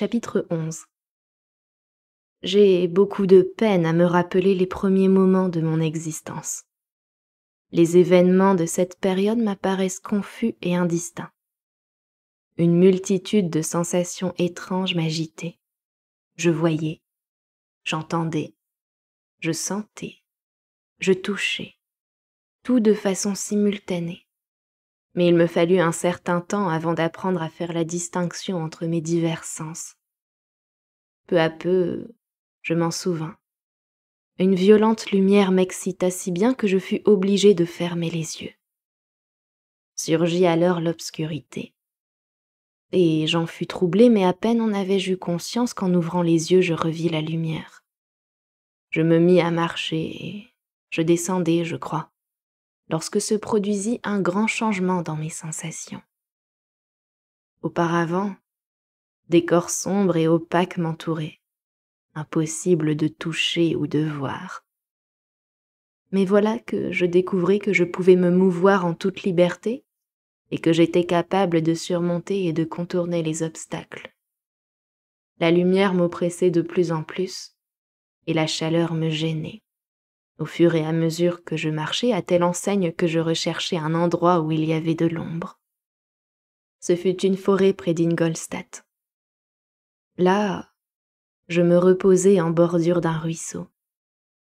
Chapitre 11 J'ai beaucoup de peine à me rappeler les premiers moments de mon existence. Les événements de cette période m'apparaissent confus et indistincts. Une multitude de sensations étranges m'agitaient. Je voyais, j'entendais, je sentais, je touchais, tout de façon simultanée mais il me fallut un certain temps avant d'apprendre à faire la distinction entre mes divers sens. Peu à peu, je m'en souvins. Une violente lumière m'excita si bien que je fus obligée de fermer les yeux. Surgit alors l'obscurité. Et j'en fus troublée, mais à peine en avais-je eu conscience qu'en ouvrant les yeux, je revis la lumière. Je me mis à marcher je descendais, je crois, lorsque se produisit un grand changement dans mes sensations. Auparavant, des corps sombres et opaques m'entouraient, impossible de toucher ou de voir. Mais voilà que je découvris que je pouvais me mouvoir en toute liberté et que j'étais capable de surmonter et de contourner les obstacles. La lumière m'oppressait de plus en plus et la chaleur me gênait. Au fur et à mesure que je marchais, à telle enseigne que je recherchais un endroit où il y avait de l'ombre. Ce fut une forêt près d'Ingolstadt. Là, je me reposais en bordure d'un ruisseau,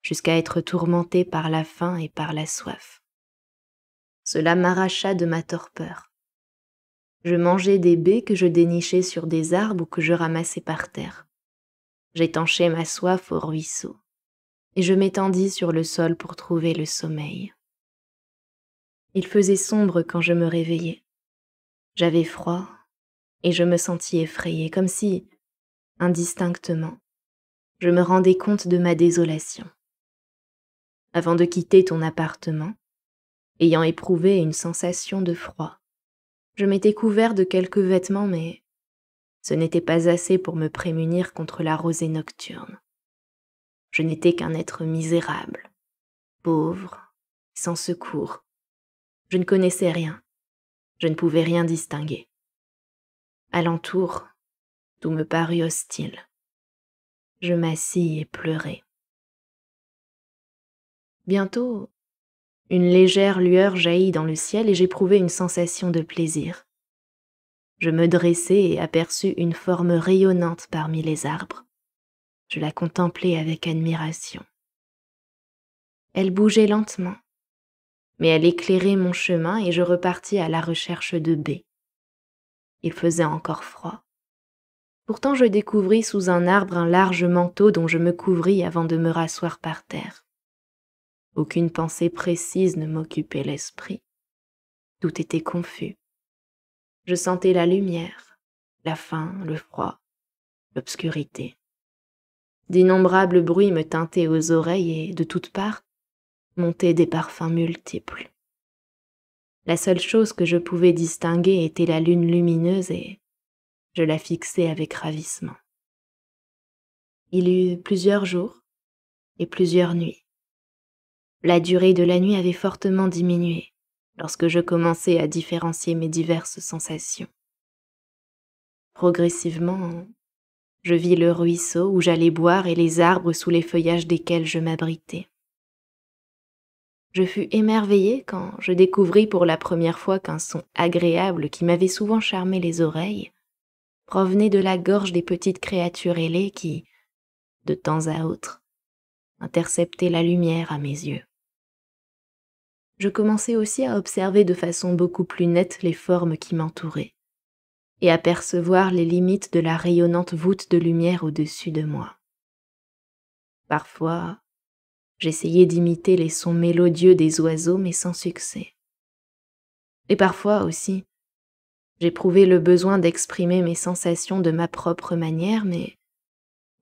jusqu'à être tourmenté par la faim et par la soif. Cela m'arracha de ma torpeur. Je mangeais des baies que je dénichais sur des arbres ou que je ramassais par terre. J'étanchais ma soif au ruisseau, et je m'étendis sur le sol pour trouver le sommeil. Il faisait sombre quand je me réveillais. J'avais froid, et je me sentis effrayé, comme si indistinctement, je me rendais compte de ma désolation. Avant de quitter ton appartement, ayant éprouvé une sensation de froid, je m'étais couvert de quelques vêtements, mais ce n'était pas assez pour me prémunir contre la rosée nocturne. Je n'étais qu'un être misérable, pauvre, sans secours. Je ne connaissais rien, je ne pouvais rien distinguer. Alentour, me parut hostile. Je m'assis et pleurai. Bientôt, une légère lueur jaillit dans le ciel et j'éprouvai une sensation de plaisir. Je me dressai et aperçus une forme rayonnante parmi les arbres. Je la contemplai avec admiration. Elle bougeait lentement, mais elle éclairait mon chemin et je repartis à la recherche de B. Il faisait encore froid. Pourtant je découvris sous un arbre un large manteau dont je me couvris avant de me rasseoir par terre. Aucune pensée précise ne m'occupait l'esprit. Tout était confus. Je sentais la lumière, la faim, le froid, l'obscurité. D'innombrables bruits me tintaient aux oreilles et, de toutes parts, montaient des parfums multiples. La seule chose que je pouvais distinguer était la lune lumineuse et, je la fixai avec ravissement. Il y eut plusieurs jours et plusieurs nuits. La durée de la nuit avait fortement diminué lorsque je commençais à différencier mes diverses sensations. Progressivement, je vis le ruisseau où j'allais boire et les arbres sous les feuillages desquels je m'abritais. Je fus émerveillée quand je découvris pour la première fois qu'un son agréable qui m'avait souvent charmé les oreilles provenait de la gorge des petites créatures ailées qui, de temps à autre, interceptaient la lumière à mes yeux. Je commençais aussi à observer de façon beaucoup plus nette les formes qui m'entouraient, et à percevoir les limites de la rayonnante voûte de lumière au-dessus de moi. Parfois, j'essayais d'imiter les sons mélodieux des oiseaux, mais sans succès. Et parfois aussi, J'éprouvais le besoin d'exprimer mes sensations de ma propre manière, mais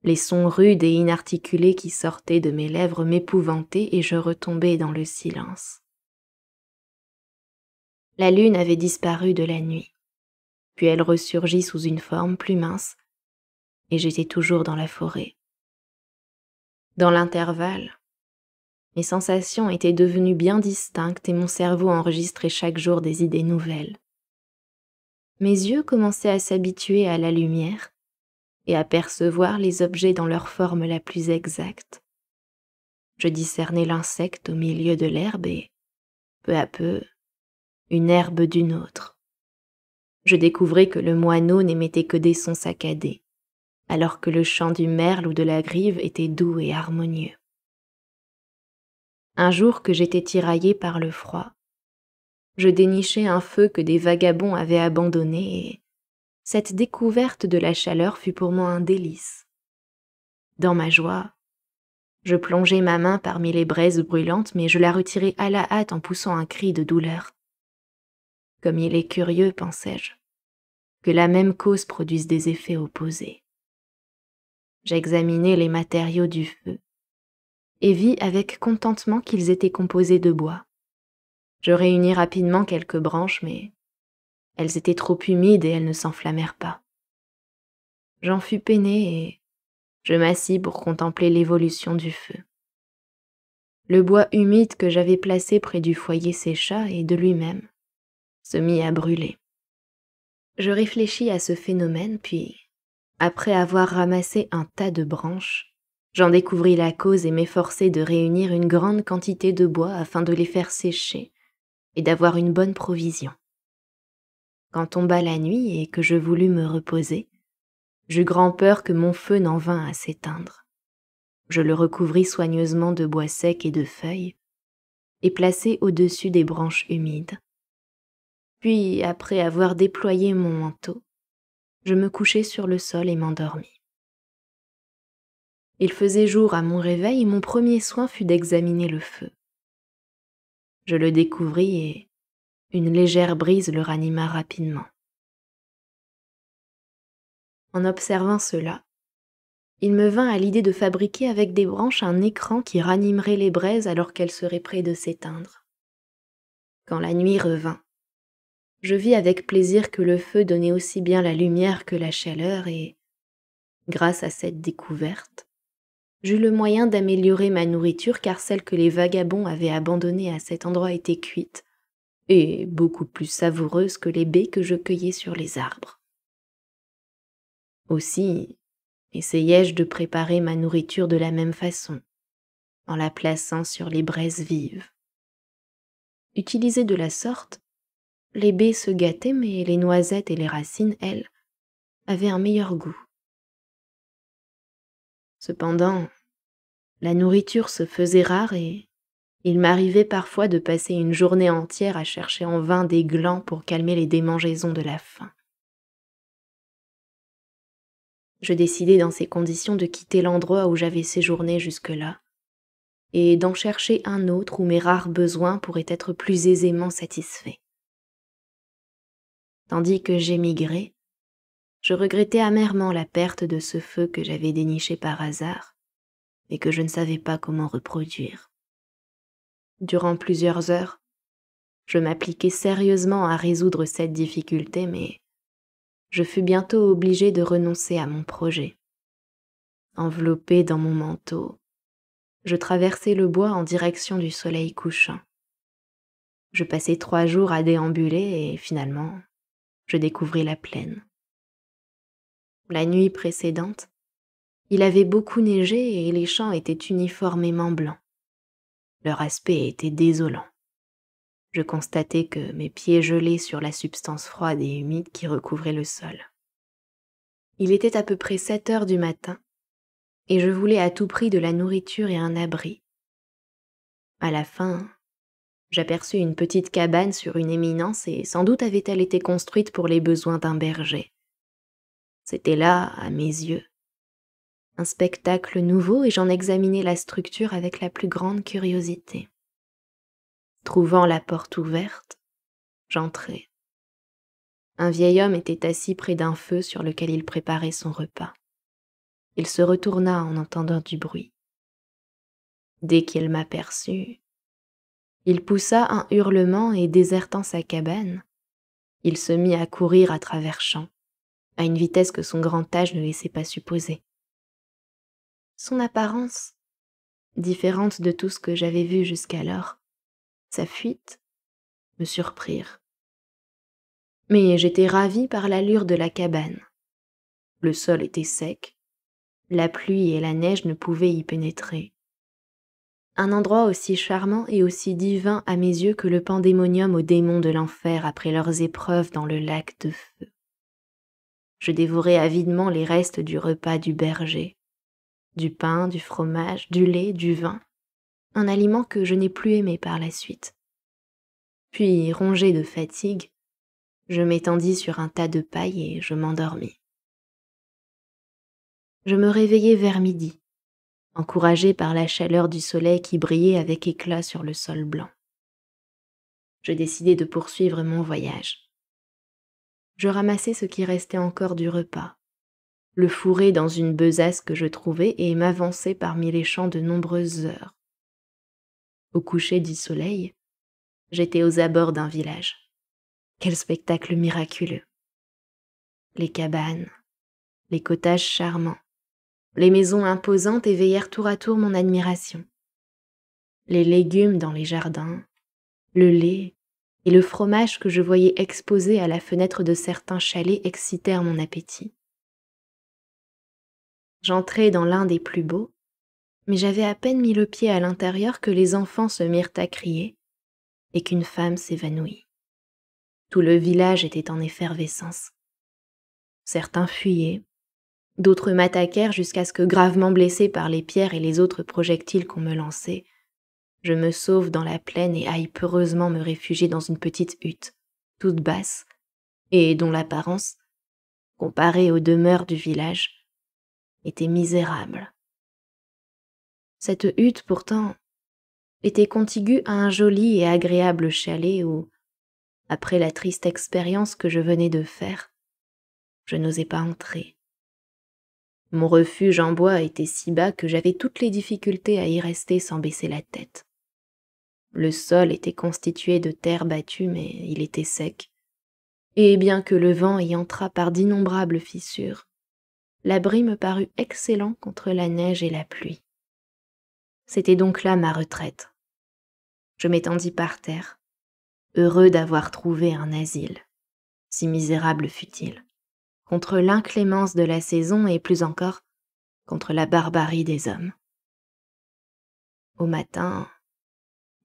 les sons rudes et inarticulés qui sortaient de mes lèvres m'épouvantaient et je retombais dans le silence. La lune avait disparu de la nuit, puis elle ressurgit sous une forme plus mince, et j'étais toujours dans la forêt. Dans l'intervalle, mes sensations étaient devenues bien distinctes et mon cerveau enregistrait chaque jour des idées nouvelles mes yeux commençaient à s'habituer à la lumière et à percevoir les objets dans leur forme la plus exacte. Je discernais l'insecte au milieu de l'herbe et, peu à peu, une herbe d'une autre. Je découvrais que le moineau n'émettait que des sons saccadés, alors que le chant du merle ou de la grive était doux et harmonieux. Un jour que j'étais tiraillée par le froid, je dénichai un feu que des vagabonds avaient abandonné et cette découverte de la chaleur fut pour moi un délice. Dans ma joie, je plongeai ma main parmi les braises brûlantes, mais je la retirai à la hâte en poussant un cri de douleur. Comme il est curieux, pensai-je, que la même cause produise des effets opposés. J'examinai les matériaux du feu et vis avec contentement qu'ils étaient composés de bois. Je réunis rapidement quelques branches, mais elles étaient trop humides et elles ne s'enflammèrent pas. J'en fus peiné et je m'assis pour contempler l'évolution du feu. Le bois humide que j'avais placé près du foyer sécha et de lui-même se mit à brûler. Je réfléchis à ce phénomène, puis, après avoir ramassé un tas de branches, j'en découvris la cause et m'efforçai de réunir une grande quantité de bois afin de les faire sécher et d'avoir une bonne provision. Quand tomba la nuit et que je voulus me reposer, j'eus grand-peur que mon feu n'en vînt à s'éteindre. Je le recouvris soigneusement de bois sec et de feuilles, et placé au-dessus des branches humides. Puis, après avoir déployé mon manteau, je me couchai sur le sol et m'endormis. Il faisait jour à mon réveil et mon premier soin fut d'examiner le feu. Je le découvris et une légère brise le ranima rapidement. En observant cela, il me vint à l'idée de fabriquer avec des branches un écran qui ranimerait les braises alors qu'elles seraient près de s'éteindre. Quand la nuit revint, je vis avec plaisir que le feu donnait aussi bien la lumière que la chaleur et, grâce à cette découverte, j'eus le moyen d'améliorer ma nourriture car celle que les vagabonds avaient abandonnée à cet endroit était cuite, et beaucoup plus savoureuse que les baies que je cueillais sur les arbres. Aussi, essayai-je de préparer ma nourriture de la même façon, en la plaçant sur les braises vives. Utilisées de la sorte, les baies se gâtaient, mais les noisettes et les racines, elles, avaient un meilleur goût. Cependant, la nourriture se faisait rare et il m'arrivait parfois de passer une journée entière à chercher en vain des glands pour calmer les démangeaisons de la faim. Je décidai dans ces conditions de quitter l'endroit où j'avais séjourné jusque-là, et d'en chercher un autre où mes rares besoins pourraient être plus aisément satisfaits. Tandis que j'émigrais, je regrettais amèrement la perte de ce feu que j'avais déniché par hasard, et que je ne savais pas comment reproduire. Durant plusieurs heures, je m'appliquai sérieusement à résoudre cette difficulté, mais je fus bientôt obligé de renoncer à mon projet. Enveloppé dans mon manteau, je traversai le bois en direction du soleil couchant. Je passai trois jours à déambuler et finalement, je découvris la plaine. La nuit précédente, il avait beaucoup neigé et les champs étaient uniformément blancs. Leur aspect était désolant. Je constatai que mes pieds gelaient sur la substance froide et humide qui recouvrait le sol. Il était à peu près sept heures du matin, et je voulais à tout prix de la nourriture et un abri. À la fin, j'aperçus une petite cabane sur une éminence et sans doute avait-elle été construite pour les besoins d'un berger. C'était là, à mes yeux, un spectacle nouveau et j'en examinai la structure avec la plus grande curiosité. Trouvant la porte ouverte, j'entrai. Un vieil homme était assis près d'un feu sur lequel il préparait son repas. Il se retourna en entendant du bruit. Dès qu'il m'aperçut, il poussa un hurlement et désertant sa cabane, il se mit à courir à travers champs, à une vitesse que son grand âge ne laissait pas supposer son apparence, différente de tout ce que j'avais vu jusqu'alors, sa fuite, me surprirent. Mais j'étais ravie par l'allure de la cabane. Le sol était sec, la pluie et la neige ne pouvaient y pénétrer. Un endroit aussi charmant et aussi divin à mes yeux que le pandémonium aux démons de l'enfer après leurs épreuves dans le lac de feu. Je dévorai avidement les restes du repas du berger du pain, du fromage, du lait, du vin, un aliment que je n'ai plus aimé par la suite. Puis, rongé de fatigue, je m'étendis sur un tas de paille et je m'endormis. Je me réveillai vers midi, encouragé par la chaleur du soleil qui brillait avec éclat sur le sol blanc. Je décidai de poursuivre mon voyage. Je ramassai ce qui restait encore du repas, le fourrer dans une besace que je trouvais et m'avancer parmi les champs de nombreuses heures. Au coucher du soleil, j'étais aux abords d'un village. Quel spectacle miraculeux. Les cabanes, les cottages charmants, les maisons imposantes éveillèrent tour à tour mon admiration. Les légumes dans les jardins, le lait et le fromage que je voyais exposés à la fenêtre de certains chalets excitèrent mon appétit. J'entrai dans l'un des plus beaux, mais j'avais à peine mis le pied à l'intérieur que les enfants se mirent à crier et qu'une femme s'évanouit. Tout le village était en effervescence. Certains fuyaient, d'autres m'attaquèrent jusqu'à ce que, gravement blessé par les pierres et les autres projectiles qu'on me lançait, je me sauve dans la plaine et aille peureusement me réfugier dans une petite hutte, toute basse, et dont l'apparence, comparée aux demeures du village, était misérable. Cette hutte, pourtant, était contiguë à un joli et agréable chalet où, après la triste expérience que je venais de faire, je n'osais pas entrer. Mon refuge en bois était si bas que j'avais toutes les difficultés à y rester sans baisser la tête. Le sol était constitué de terre battue, mais il était sec, et bien que le vent y entrât par d'innombrables fissures, l'abri me parut excellent contre la neige et la pluie. C'était donc là ma retraite. Je m'étendis par terre, heureux d'avoir trouvé un asile, si misérable fut-il, contre l'inclémence de la saison et plus encore contre la barbarie des hommes. Au matin,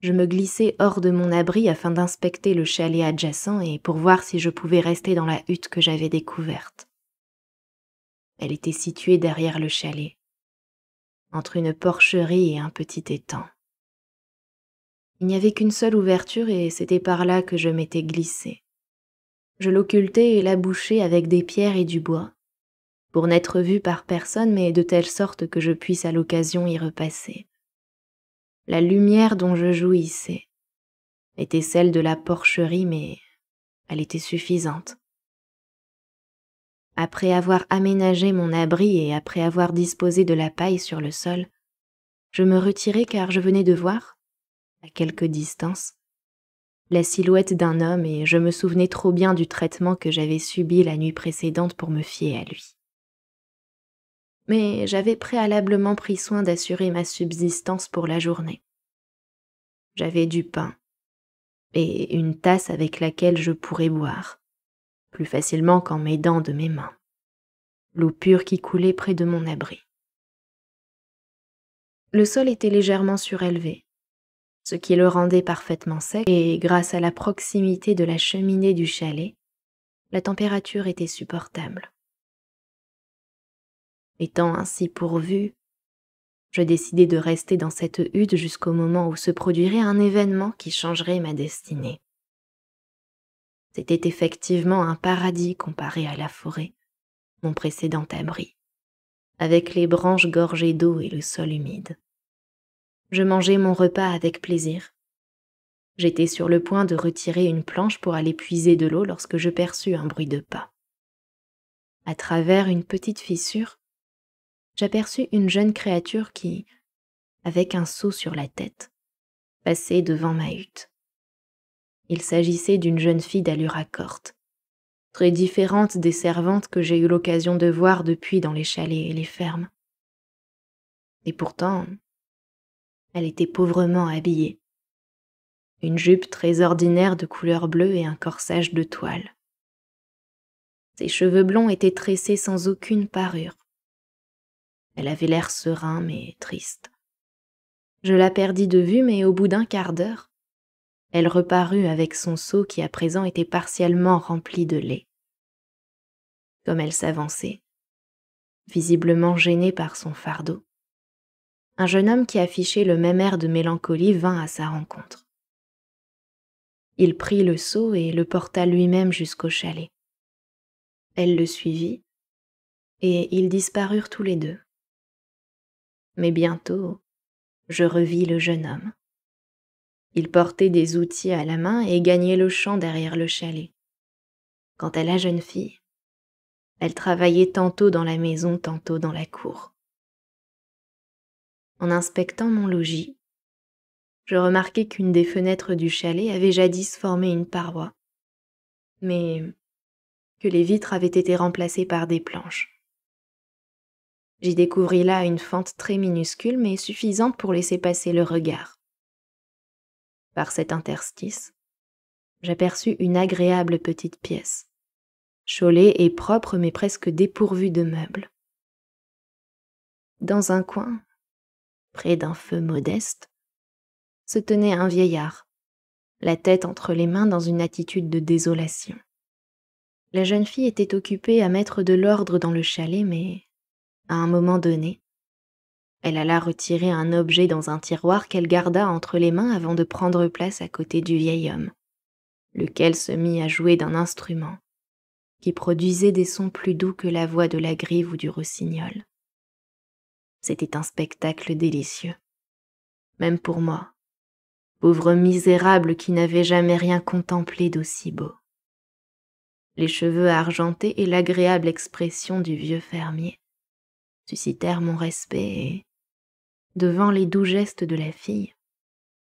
je me glissai hors de mon abri afin d'inspecter le chalet adjacent et pour voir si je pouvais rester dans la hutte que j'avais découverte. Elle était située derrière le chalet, entre une porcherie et un petit étang. Il n'y avait qu'une seule ouverture et c'était par là que je m'étais glissée. Je l'occultais et la bouchais avec des pierres et du bois, pour n'être vue par personne, mais de telle sorte que je puisse à l'occasion y repasser. La lumière dont je jouissais était celle de la porcherie, mais elle était suffisante après avoir aménagé mon abri et après avoir disposé de la paille sur le sol, je me retirai car je venais de voir, à quelque distance, la silhouette d'un homme et je me souvenais trop bien du traitement que j'avais subi la nuit précédente pour me fier à lui. Mais j'avais préalablement pris soin d'assurer ma subsistance pour la journée. J'avais du pain et une tasse avec laquelle je pourrais boire plus facilement qu'en m'aidant de mes mains. L'eau pure qui coulait près de mon abri. Le sol était légèrement surélevé, ce qui le rendait parfaitement sec, et grâce à la proximité de la cheminée du chalet, la température était supportable. Étant ainsi pourvu, je décidai de rester dans cette hutte jusqu'au moment où se produirait un événement qui changerait ma destinée. C'était effectivement un paradis comparé à la forêt, mon précédent abri, avec les branches gorgées d'eau et le sol humide. Je mangeais mon repas avec plaisir. J'étais sur le point de retirer une planche pour aller puiser de l'eau lorsque je perçus un bruit de pas. À travers une petite fissure, j'aperçus une jeune créature qui, avec un seau sur la tête, passait devant ma hutte. Il s'agissait d'une jeune fille d'allure accorte, très différente des servantes que j'ai eu l'occasion de voir depuis dans les chalets et les fermes. Et pourtant, elle était pauvrement habillée. Une jupe très ordinaire de couleur bleue et un corsage de toile. Ses cheveux blonds étaient tressés sans aucune parure. Elle avait l'air serein mais triste. Je la perdis de vue, mais au bout d'un quart d'heure, elle reparut avec son seau qui à présent était partiellement rempli de lait. Comme elle s'avançait, visiblement gênée par son fardeau, un jeune homme qui affichait le même air de mélancolie vint à sa rencontre. Il prit le seau et le porta lui-même jusqu'au chalet. Elle le suivit, et ils disparurent tous les deux. Mais bientôt, je revis le jeune homme. Il portait des outils à la main et gagnait le champ derrière le chalet. Quant à la jeune fille, elle travaillait tantôt dans la maison, tantôt dans la cour. En inspectant mon logis, je remarquai qu'une des fenêtres du chalet avait jadis formé une paroi, mais que les vitres avaient été remplacées par des planches. J'y découvris là une fente très minuscule mais suffisante pour laisser passer le regard par cet interstice, j'aperçus une agréable petite pièce, cholée et propre mais presque dépourvue de meubles. Dans un coin, près d'un feu modeste, se tenait un vieillard, la tête entre les mains dans une attitude de désolation. La jeune fille était occupée à mettre de l'ordre dans le chalet, mais à un moment donné, elle alla retirer un objet dans un tiroir qu'elle garda entre les mains avant de prendre place à côté du vieil homme, lequel se mit à jouer d'un instrument qui produisait des sons plus doux que la voix de la grive ou du rossignol. C'était un spectacle délicieux, même pour moi, pauvre misérable qui n'avait jamais rien contemplé d'aussi beau. Les cheveux argentés et l'agréable expression du vieux fermier suscitèrent mon respect devant les doux gestes de la fille,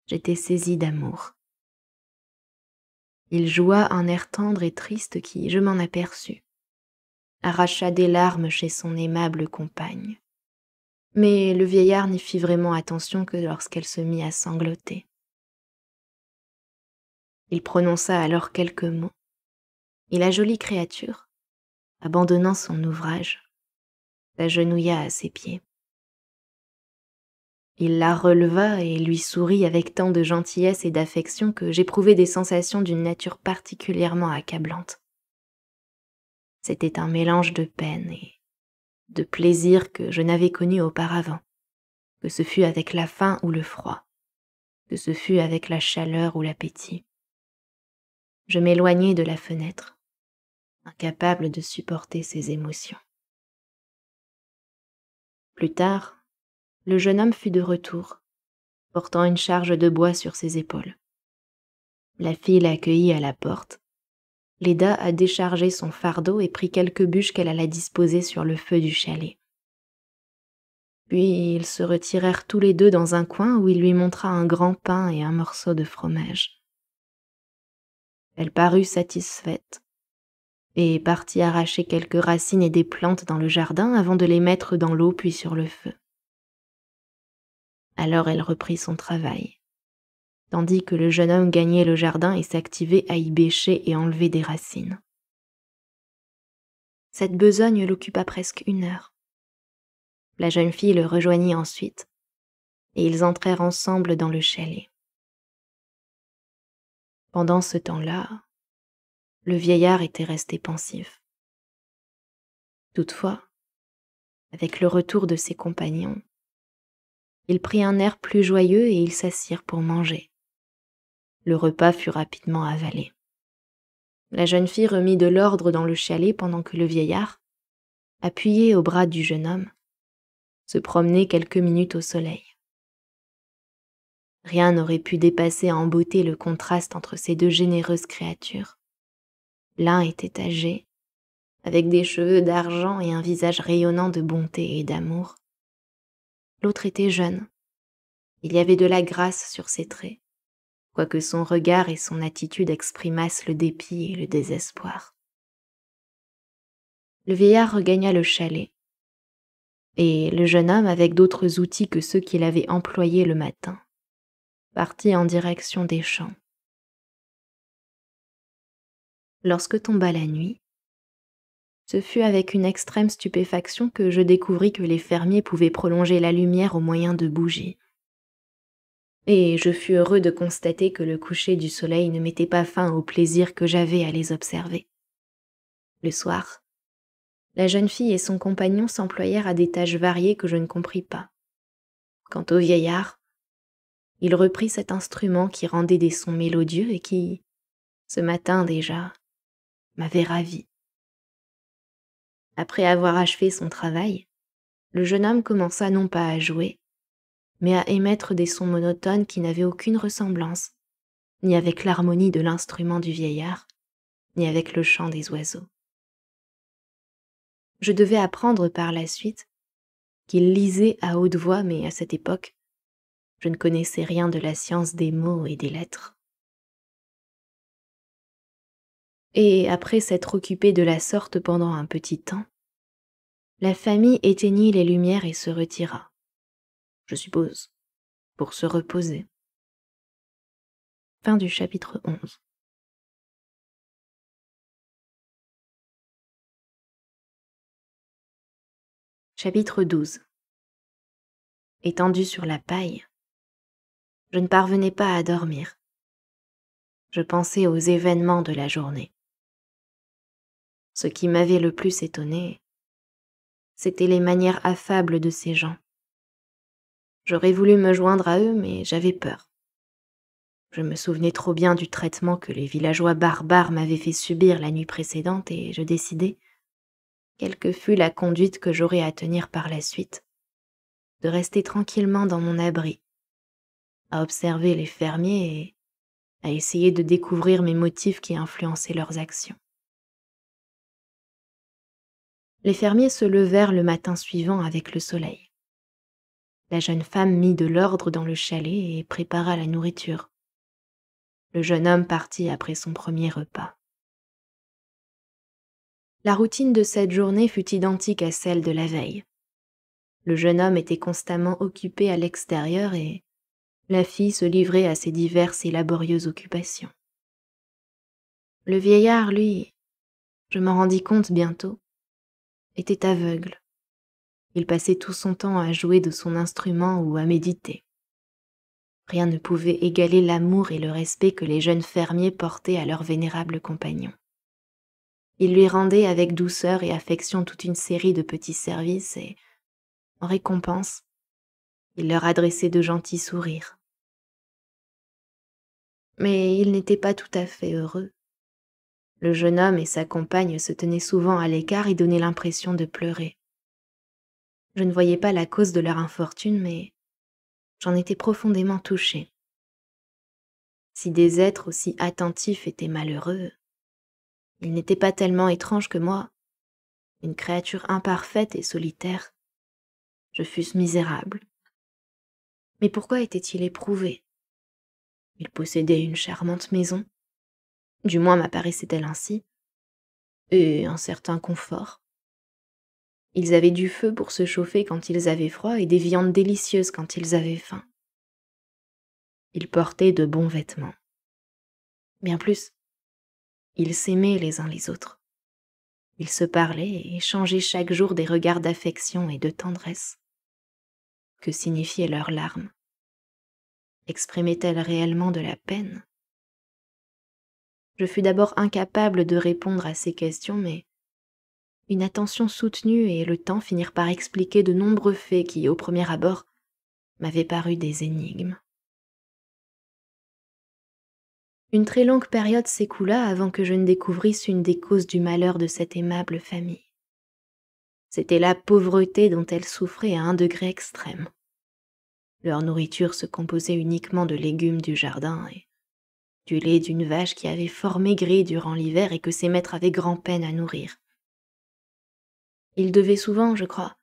j'étais saisie d'amour. Il joua un air tendre et triste qui, je m'en aperçus, arracha des larmes chez son aimable compagne. Mais le vieillard n'y fit vraiment attention que lorsqu'elle se mit à sangloter. Il prononça alors quelques mots, et la jolie créature, abandonnant son ouvrage, s'agenouilla à ses pieds. Il la releva et lui sourit avec tant de gentillesse et d'affection que j'éprouvai des sensations d'une nature particulièrement accablante. C'était un mélange de peine et de plaisir que je n'avais connu auparavant, que ce fût avec la faim ou le froid, que ce fût avec la chaleur ou l'appétit. Je m'éloignai de la fenêtre, incapable de supporter ces émotions. Plus tard, le jeune homme fut de retour, portant une charge de bois sur ses épaules. La fille l'accueillit à la porte. l'aida a déchargé son fardeau et prit quelques bûches qu'elle alla disposer sur le feu du chalet. Puis ils se retirèrent tous les deux dans un coin où il lui montra un grand pain et un morceau de fromage. Elle parut satisfaite et partit arracher quelques racines et des plantes dans le jardin avant de les mettre dans l'eau puis sur le feu. Alors elle reprit son travail. Tandis que le jeune homme gagnait le jardin et s'activait à y bêcher et enlever des racines. Cette besogne l'occupa presque une heure. La jeune fille le rejoignit ensuite, et ils entrèrent ensemble dans le chalet. Pendant ce temps-là, le vieillard était resté pensif. Toutefois, avec le retour de ses compagnons, il prit un air plus joyeux et ils s'assirent pour manger. Le repas fut rapidement avalé. La jeune fille remit de l'ordre dans le chalet pendant que le vieillard, appuyé au bras du jeune homme, se promenait quelques minutes au soleil. Rien n'aurait pu dépasser en beauté le contraste entre ces deux généreuses créatures. L'un était âgé, avec des cheveux d'argent et un visage rayonnant de bonté et d'amour l'autre était jeune. Il y avait de la grâce sur ses traits, quoique son regard et son attitude exprimassent le dépit et le désespoir. Le vieillard regagna le chalet, et le jeune homme, avec d'autres outils que ceux qu'il avait employés le matin, partit en direction des champs. Lorsque tomba la nuit, ce fut avec une extrême stupéfaction que je découvris que les fermiers pouvaient prolonger la lumière au moyen de bougies. Et je fus heureux de constater que le coucher du soleil ne mettait pas fin au plaisir que j'avais à les observer. Le soir, la jeune fille et son compagnon s'employèrent à des tâches variées que je ne compris pas. Quant au vieillard, il reprit cet instrument qui rendait des sons mélodieux et qui, ce matin déjà, m'avait ravi. Après avoir achevé son travail, le jeune homme commença non pas à jouer, mais à émettre des sons monotones qui n'avaient aucune ressemblance, ni avec l'harmonie de l'instrument du vieillard, ni avec le chant des oiseaux. Je devais apprendre par la suite qu'il lisait à haute voix, mais à cette époque, je ne connaissais rien de la science des mots et des lettres. et après s'être occupé de la sorte pendant un petit temps, la famille éteignit les lumières et se retira, je suppose, pour se reposer. Fin du chapitre 11. Chapitre 12 Étendu sur la paille, je ne parvenais pas à dormir. Je pensais aux événements de la journée. Ce qui m'avait le plus étonné, c'était les manières affables de ces gens. J'aurais voulu me joindre à eux, mais j'avais peur. Je me souvenais trop bien du traitement que les villageois barbares m'avaient fait subir la nuit précédente et je décidai, quelle que fût la conduite que j'aurais à tenir par la suite, de rester tranquillement dans mon abri, à observer les fermiers et à essayer de découvrir mes motifs qui influençaient leurs actions les fermiers se levèrent le matin suivant avec le soleil. La jeune femme mit de l'ordre dans le chalet et prépara la nourriture. Le jeune homme partit après son premier repas. La routine de cette journée fut identique à celle de la veille. Le jeune homme était constamment occupé à l'extérieur et la fille se livrait à ses diverses et laborieuses occupations. Le vieillard, lui, je m'en rendis compte bientôt, était aveugle. Il passait tout son temps à jouer de son instrument ou à méditer. Rien ne pouvait égaler l'amour et le respect que les jeunes fermiers portaient à leur vénérable compagnon. Il lui rendait avec douceur et affection toute une série de petits services et, en récompense, il leur adressait de gentils sourires. Mais il n'était pas tout à fait heureux. Le jeune homme et sa compagne se tenaient souvent à l'écart et donnaient l'impression de pleurer. Je ne voyais pas la cause de leur infortune, mais j'en étais profondément touchée. Si des êtres aussi attentifs étaient malheureux, il n'était pas tellement étrange que moi, une créature imparfaite et solitaire, je fusse misérable. Mais pourquoi était-il éprouvé Il possédait une charmante maison, du moins m'apparaissait-elle ainsi, et un certain confort. Ils avaient du feu pour se chauffer quand ils avaient froid et des viandes délicieuses quand ils avaient faim. Ils portaient de bons vêtements. Bien plus, ils s'aimaient les uns les autres. Ils se parlaient et échangeaient chaque jour des regards d'affection et de tendresse. Que signifiaient leurs larmes Exprimaient-elles réellement de la peine je fus d'abord incapable de répondre à ces questions, mais une attention soutenue et le temps finirent par expliquer de nombreux faits qui, au premier abord, m'avaient paru des énigmes. Une très longue période s'écoula avant que je ne découvrisse une des causes du malheur de cette aimable famille. C'était la pauvreté dont elle souffrait à un degré extrême. Leur nourriture se composait uniquement de légumes du jardin et du lait d'une vache qui avait fort maigri durant l'hiver et que ses maîtres avaient grand-peine à nourrir. Ils devaient souvent, je crois,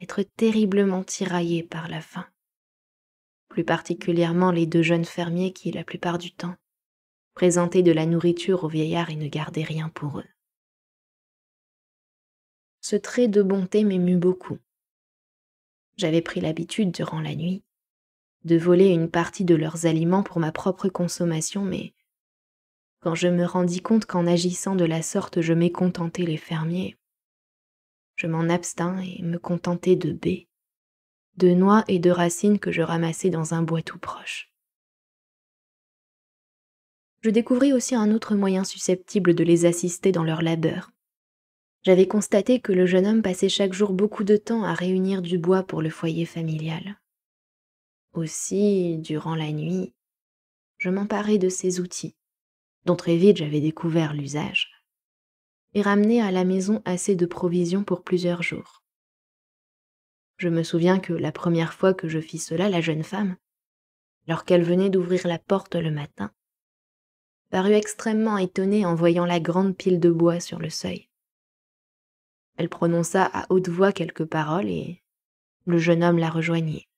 être terriblement tiraillés par la faim, plus particulièrement les deux jeunes fermiers qui, la plupart du temps, présentaient de la nourriture aux vieillards et ne gardaient rien pour eux. Ce trait de bonté m'émut beaucoup. J'avais pris l'habitude durant la nuit de voler une partie de leurs aliments pour ma propre consommation, mais quand je me rendis compte qu'en agissant de la sorte je mécontentais les fermiers, je m'en abstins et me contentais de baies, de noix et de racines que je ramassais dans un bois tout proche. Je découvris aussi un autre moyen susceptible de les assister dans leur labeur. J'avais constaté que le jeune homme passait chaque jour beaucoup de temps à réunir du bois pour le foyer familial. Aussi, durant la nuit, je m'emparai de ces outils, dont très vite j'avais découvert l'usage, et ramenai à la maison assez de provisions pour plusieurs jours. Je me souviens que la première fois que je fis cela, la jeune femme, lorsqu'elle venait d'ouvrir la porte le matin, parut extrêmement étonnée en voyant la grande pile de bois sur le seuil. Elle prononça à haute voix quelques paroles et le jeune homme la rejoignit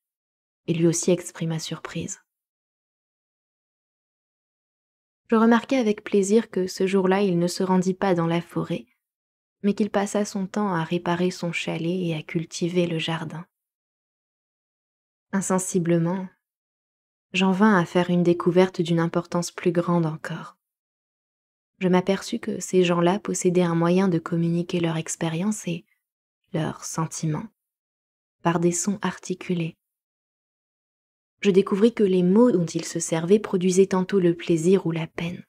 et lui aussi exprima surprise. Je remarquai avec plaisir que ce jour-là il ne se rendit pas dans la forêt, mais qu'il passa son temps à réparer son chalet et à cultiver le jardin. Insensiblement, j'en vins à faire une découverte d'une importance plus grande encore. Je m'aperçus que ces gens-là possédaient un moyen de communiquer leur expérience et leurs sentiments par des sons articulés, je découvris que les mots dont ils se servaient produisaient tantôt le plaisir ou la peine,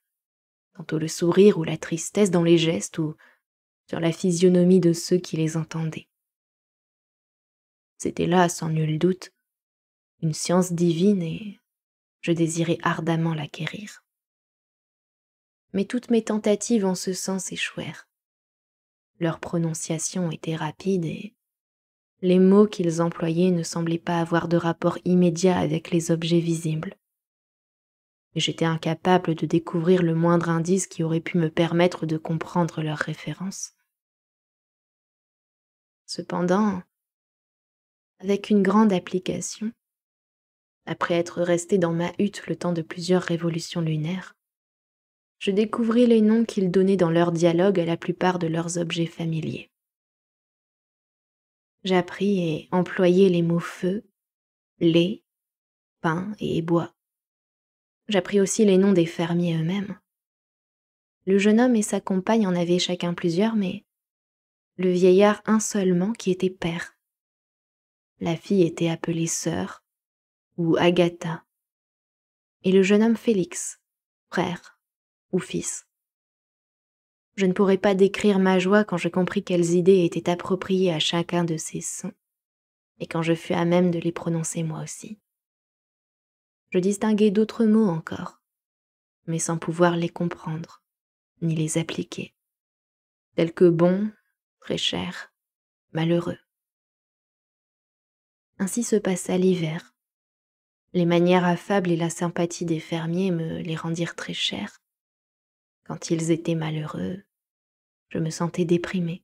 tantôt le sourire ou la tristesse dans les gestes ou sur la physionomie de ceux qui les entendaient. C'était là, sans nul doute, une science divine et je désirais ardemment l'acquérir. Mais toutes mes tentatives en ce sens échouèrent. Leur prononciation était rapide et les mots qu'ils employaient ne semblaient pas avoir de rapport immédiat avec les objets visibles. et J'étais incapable de découvrir le moindre indice qui aurait pu me permettre de comprendre leurs références. Cependant, avec une grande application, après être resté dans ma hutte le temps de plusieurs révolutions lunaires, je découvris les noms qu'ils donnaient dans leur dialogue à la plupart de leurs objets familiers j'appris et employé les mots feu, lait, pain et bois. J'appris aussi les noms des fermiers eux-mêmes. Le jeune homme et sa compagne en avaient chacun plusieurs, mais le vieillard un seulement qui était père. La fille était appelée sœur ou Agatha, et le jeune homme Félix, frère ou fils. Je ne pourrais pas décrire ma joie quand je compris quelles idées étaient appropriées à chacun de ces sons, et quand je fus à même de les prononcer moi aussi. Je distinguais d'autres mots encore, mais sans pouvoir les comprendre, ni les appliquer, tels que bon, très cher, malheureux. Ainsi se passa l'hiver. Les manières affables et la sympathie des fermiers me les rendirent très chères quand ils étaient malheureux, je me sentais déprimée.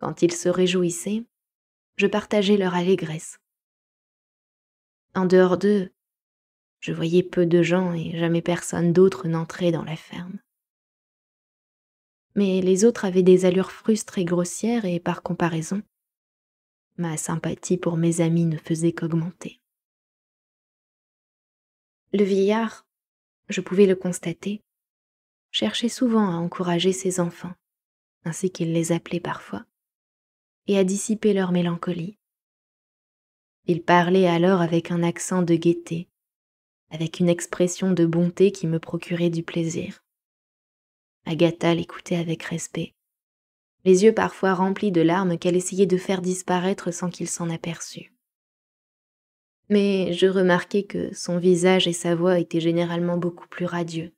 Quand ils se réjouissaient, je partageais leur allégresse. En dehors d'eux, je voyais peu de gens et jamais personne d'autre n'entrait dans la ferme. Mais les autres avaient des allures frustres et grossières et par comparaison, ma sympathie pour mes amis ne faisait qu'augmenter. Le vieillard, je pouvais le constater, cherchait souvent à encourager ses enfants, ainsi qu'il les appelait parfois, et à dissiper leur mélancolie. Il parlait alors avec un accent de gaieté, avec une expression de bonté qui me procurait du plaisir. Agatha l'écoutait avec respect, les yeux parfois remplis de larmes qu'elle essayait de faire disparaître sans qu'il s'en aperçût. Mais je remarquai que son visage et sa voix étaient généralement beaucoup plus radieux,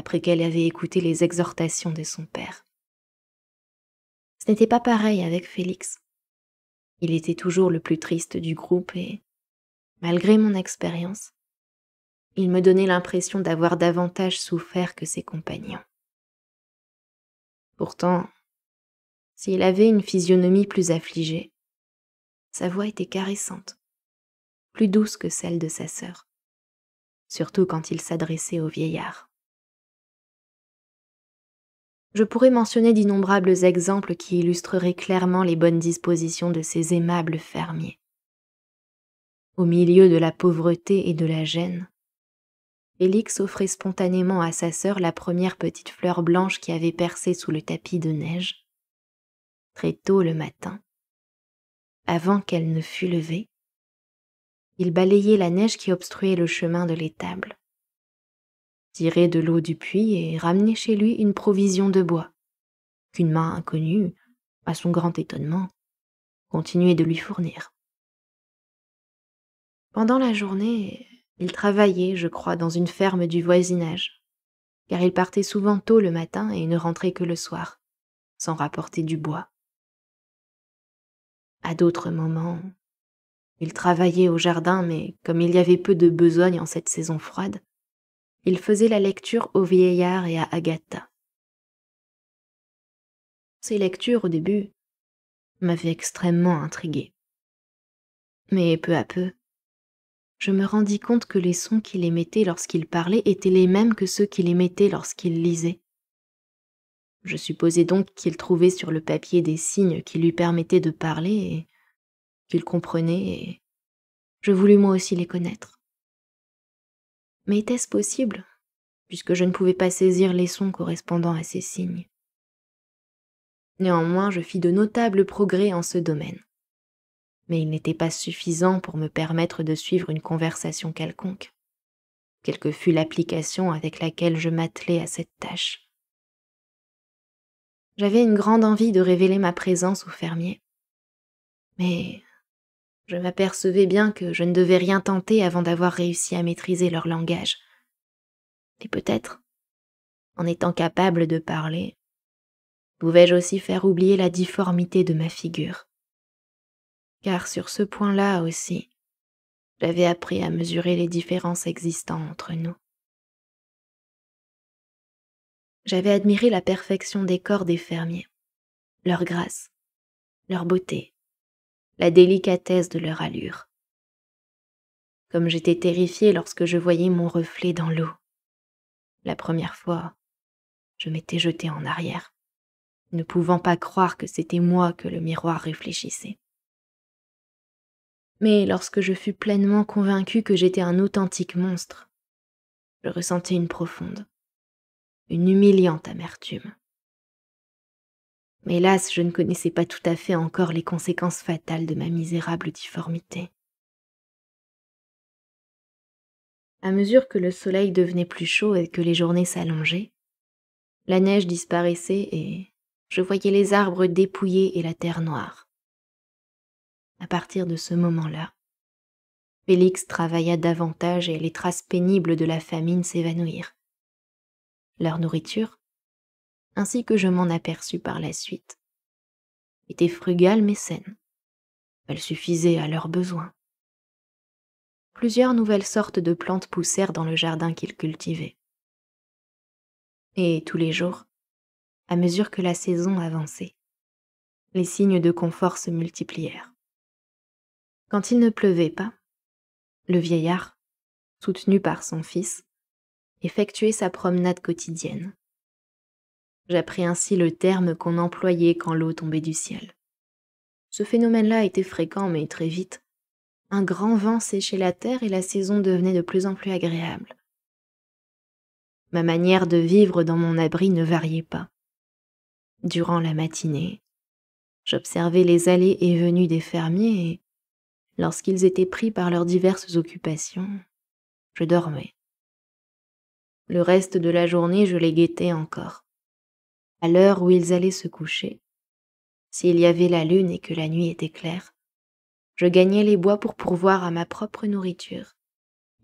après qu'elle avait écouté les exhortations de son père. Ce n'était pas pareil avec Félix. Il était toujours le plus triste du groupe et, malgré mon expérience, il me donnait l'impression d'avoir davantage souffert que ses compagnons. Pourtant, s'il avait une physionomie plus affligée, sa voix était caressante, plus douce que celle de sa sœur, surtout quand il s'adressait au vieillard. Je pourrais mentionner d'innombrables exemples qui illustreraient clairement les bonnes dispositions de ces aimables fermiers. Au milieu de la pauvreté et de la gêne, Félix offrait spontanément à sa sœur la première petite fleur blanche qui avait percé sous le tapis de neige. Très tôt le matin, avant qu'elle ne fût levée, il balayait la neige qui obstruait le chemin de l'étable tirer de l'eau du puits et ramener chez lui une provision de bois, qu'une main inconnue, à son grand étonnement, continuait de lui fournir. Pendant la journée, il travaillait, je crois, dans une ferme du voisinage, car il partait souvent tôt le matin et ne rentrait que le soir, sans rapporter du bois. À d'autres moments, il travaillait au jardin, mais comme il y avait peu de besogne en cette saison froide, il faisait la lecture au vieillard et à Agatha. Ces lectures, au début, m'avaient extrêmement intriguée. Mais peu à peu, je me rendis compte que les sons qu'il émettait lorsqu'il parlait étaient les mêmes que ceux qu'il émettait lorsqu'il lisait. Je supposais donc qu'il trouvait sur le papier des signes qui lui permettaient de parler et qu'il comprenait et je voulus moi aussi les connaître. Mais était-ce possible, puisque je ne pouvais pas saisir les sons correspondant à ces signes Néanmoins, je fis de notables progrès en ce domaine. Mais il n'était pas suffisant pour me permettre de suivre une conversation quelconque, quelle que fût l'application avec laquelle je m'attelais à cette tâche. J'avais une grande envie de révéler ma présence au fermier, mais je m'apercevais bien que je ne devais rien tenter avant d'avoir réussi à maîtriser leur langage. Et peut-être, en étant capable de parler, pouvais-je aussi faire oublier la difformité de ma figure. Car sur ce point-là aussi, j'avais appris à mesurer les différences existantes entre nous. J'avais admiré la perfection des corps des fermiers, leur grâce, leur beauté, la délicatesse de leur allure. Comme j'étais terrifiée lorsque je voyais mon reflet dans l'eau. La première fois, je m'étais jetée en arrière, ne pouvant pas croire que c'était moi que le miroir réfléchissait. Mais lorsque je fus pleinement convaincue que j'étais un authentique monstre, je ressentais une profonde, une humiliante amertume. Mais hélas, je ne connaissais pas tout à fait encore les conséquences fatales de ma misérable difformité. À mesure que le soleil devenait plus chaud et que les journées s'allongeaient, la neige disparaissait et je voyais les arbres dépouillés et la terre noire. À partir de ce moment-là, Félix travailla davantage et les traces pénibles de la famine s'évanouirent. Leur nourriture, ainsi que je m'en aperçus par la suite, étaient frugales mais saines. Elles suffisaient à leurs besoins. Plusieurs nouvelles sortes de plantes poussèrent dans le jardin qu'ils cultivaient. Et tous les jours, à mesure que la saison avançait, les signes de confort se multiplièrent. Quand il ne pleuvait pas, le vieillard, soutenu par son fils, effectuait sa promenade quotidienne, J'appris ainsi le terme qu'on employait quand l'eau tombait du ciel. Ce phénomène-là était fréquent, mais très vite. Un grand vent séchait la terre et la saison devenait de plus en plus agréable. Ma manière de vivre dans mon abri ne variait pas. Durant la matinée, j'observais les allées et venues des fermiers et, lorsqu'ils étaient pris par leurs diverses occupations, je dormais. Le reste de la journée, je les guettais encore à l'heure où ils allaient se coucher. S'il y avait la lune et que la nuit était claire, je gagnais les bois pour pourvoir à ma propre nourriture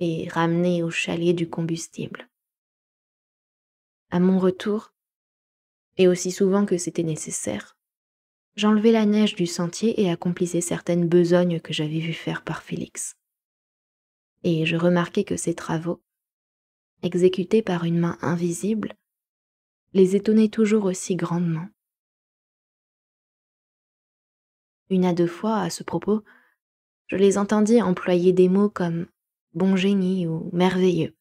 et ramener au chalet du combustible. À mon retour, et aussi souvent que c'était nécessaire, j'enlevais la neige du sentier et accomplissais certaines besognes que j'avais vues faire par Félix. Et je remarquais que ces travaux, exécutés par une main invisible, les étonnait toujours aussi grandement. Une à deux fois, à ce propos, je les entendis employer des mots comme bon génie ou merveilleux,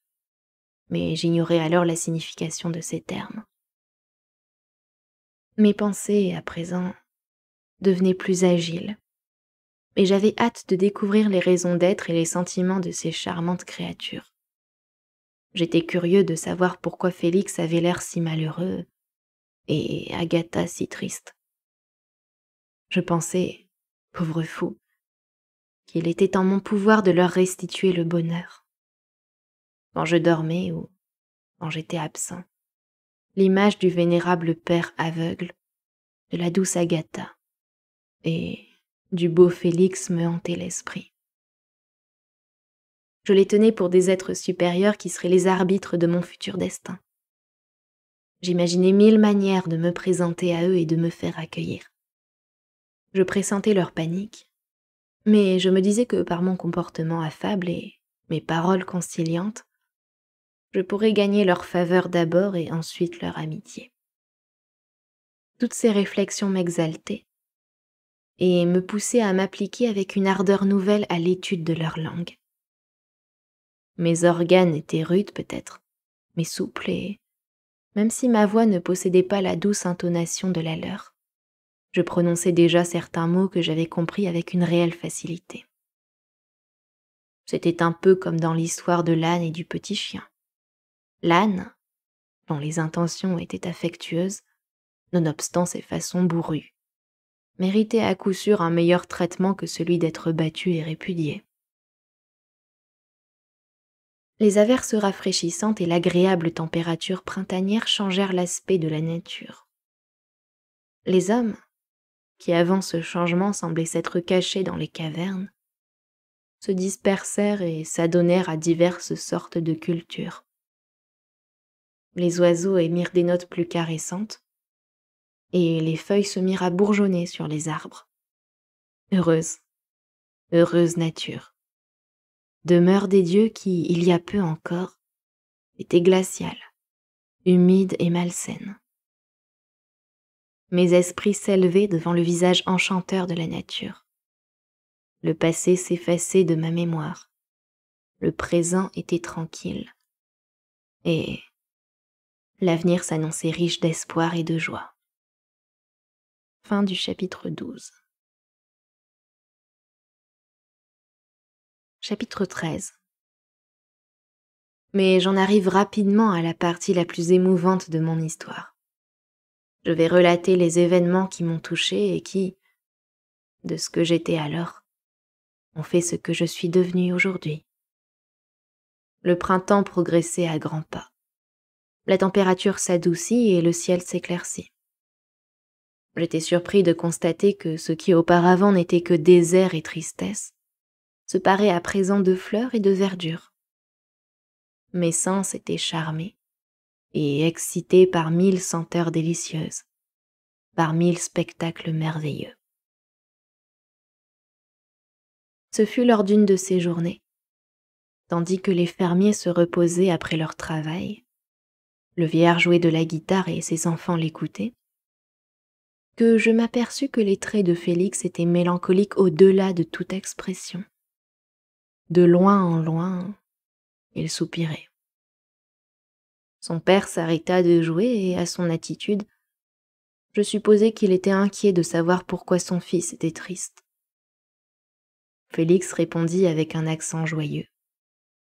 mais j'ignorais alors la signification de ces termes. Mes pensées, à présent, devenaient plus agiles, mais j'avais hâte de découvrir les raisons d'être et les sentiments de ces charmantes créatures. J'étais curieux de savoir pourquoi Félix avait l'air si malheureux et Agatha si triste. Je pensais, pauvre fou, qu'il était en mon pouvoir de leur restituer le bonheur. Quand je dormais ou quand j'étais absent, l'image du vénérable père aveugle, de la douce Agatha et du beau Félix me hantait l'esprit. Je les tenais pour des êtres supérieurs qui seraient les arbitres de mon futur destin. J'imaginais mille manières de me présenter à eux et de me faire accueillir. Je pressentais leur panique, mais je me disais que par mon comportement affable et mes paroles conciliantes, je pourrais gagner leur faveur d'abord et ensuite leur amitié. Toutes ces réflexions m'exaltaient et me poussaient à m'appliquer avec une ardeur nouvelle à l'étude de leur langue. Mes organes étaient rudes peut-être, mais souples et... Même si ma voix ne possédait pas la douce intonation de la leur, je prononçais déjà certains mots que j'avais compris avec une réelle facilité. C'était un peu comme dans l'histoire de l'âne et du petit chien. L'âne, dont les intentions étaient affectueuses, nonobstant ses façons bourrues, méritait à coup sûr un meilleur traitement que celui d'être battu et répudié. Les averses rafraîchissantes et l'agréable température printanière changèrent l'aspect de la nature. Les hommes, qui avant ce changement semblaient s'être cachés dans les cavernes, se dispersèrent et s'adonnèrent à diverses sortes de cultures. Les oiseaux émirent des notes plus caressantes, et les feuilles se mirent à bourgeonner sur les arbres. Heureuse, heureuse nature demeure des dieux qui, il y a peu encore, étaient glaciales, humides et malsaines. Mes esprits s'élevaient devant le visage enchanteur de la nature. Le passé s'effaçait de ma mémoire. Le présent était tranquille. Et l'avenir s'annonçait riche d'espoir et de joie. Fin du chapitre 12. Chapitre 13 Mais j'en arrive rapidement à la partie la plus émouvante de mon histoire. Je vais relater les événements qui m'ont touché et qui, de ce que j'étais alors, ont fait ce que je suis devenu aujourd'hui. Le printemps progressait à grands pas. La température s'adoucit et le ciel s'éclaircit. J'étais surpris de constater que ce qui auparavant n'était que désert et tristesse se parait à présent de fleurs et de verdure. Mes sens étaient charmés et excités par mille senteurs délicieuses, par mille spectacles merveilleux. Ce fut lors d'une de ces journées, tandis que les fermiers se reposaient après leur travail, le vieillard jouait de la guitare et ses enfants l'écoutaient, que je m'aperçus que les traits de Félix étaient mélancoliques au-delà de toute expression. De loin en loin, il soupirait. Son père s'arrêta de jouer et, à son attitude, je supposais qu'il était inquiet de savoir pourquoi son fils était triste. Félix répondit avec un accent joyeux.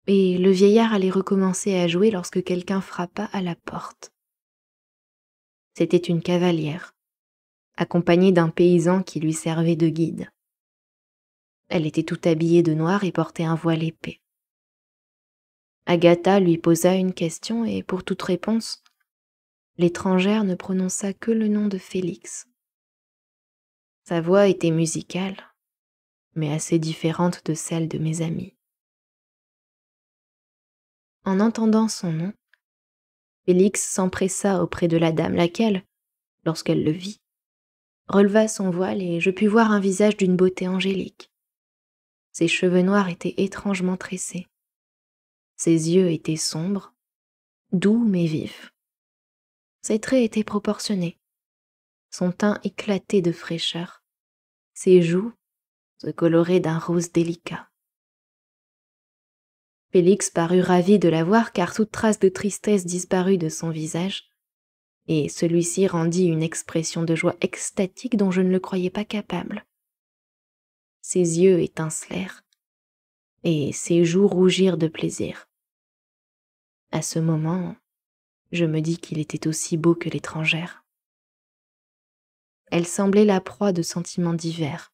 Et le vieillard allait recommencer à jouer lorsque quelqu'un frappa à la porte. C'était une cavalière, accompagnée d'un paysan qui lui servait de guide. Elle était toute habillée de noir et portait un voile épais. Agatha lui posa une question et pour toute réponse, l'étrangère ne prononça que le nom de Félix. Sa voix était musicale, mais assez différente de celle de mes amis. En entendant son nom, Félix s'empressa auprès de la dame laquelle, lorsqu'elle le vit, releva son voile et je pus voir un visage d'une beauté angélique. Ses cheveux noirs étaient étrangement tressés. Ses yeux étaient sombres, doux mais vifs. Ses traits étaient proportionnés. Son teint éclatait de fraîcheur. Ses joues se coloraient d'un rose délicat. Félix parut ravi de la voir car toute trace de tristesse disparut de son visage, et celui-ci rendit une expression de joie extatique dont je ne le croyais pas capable ses yeux étincelèrent, et ses joues rougirent de plaisir. À ce moment, je me dis qu'il était aussi beau que l'étrangère. Elle semblait la proie de sentiments divers.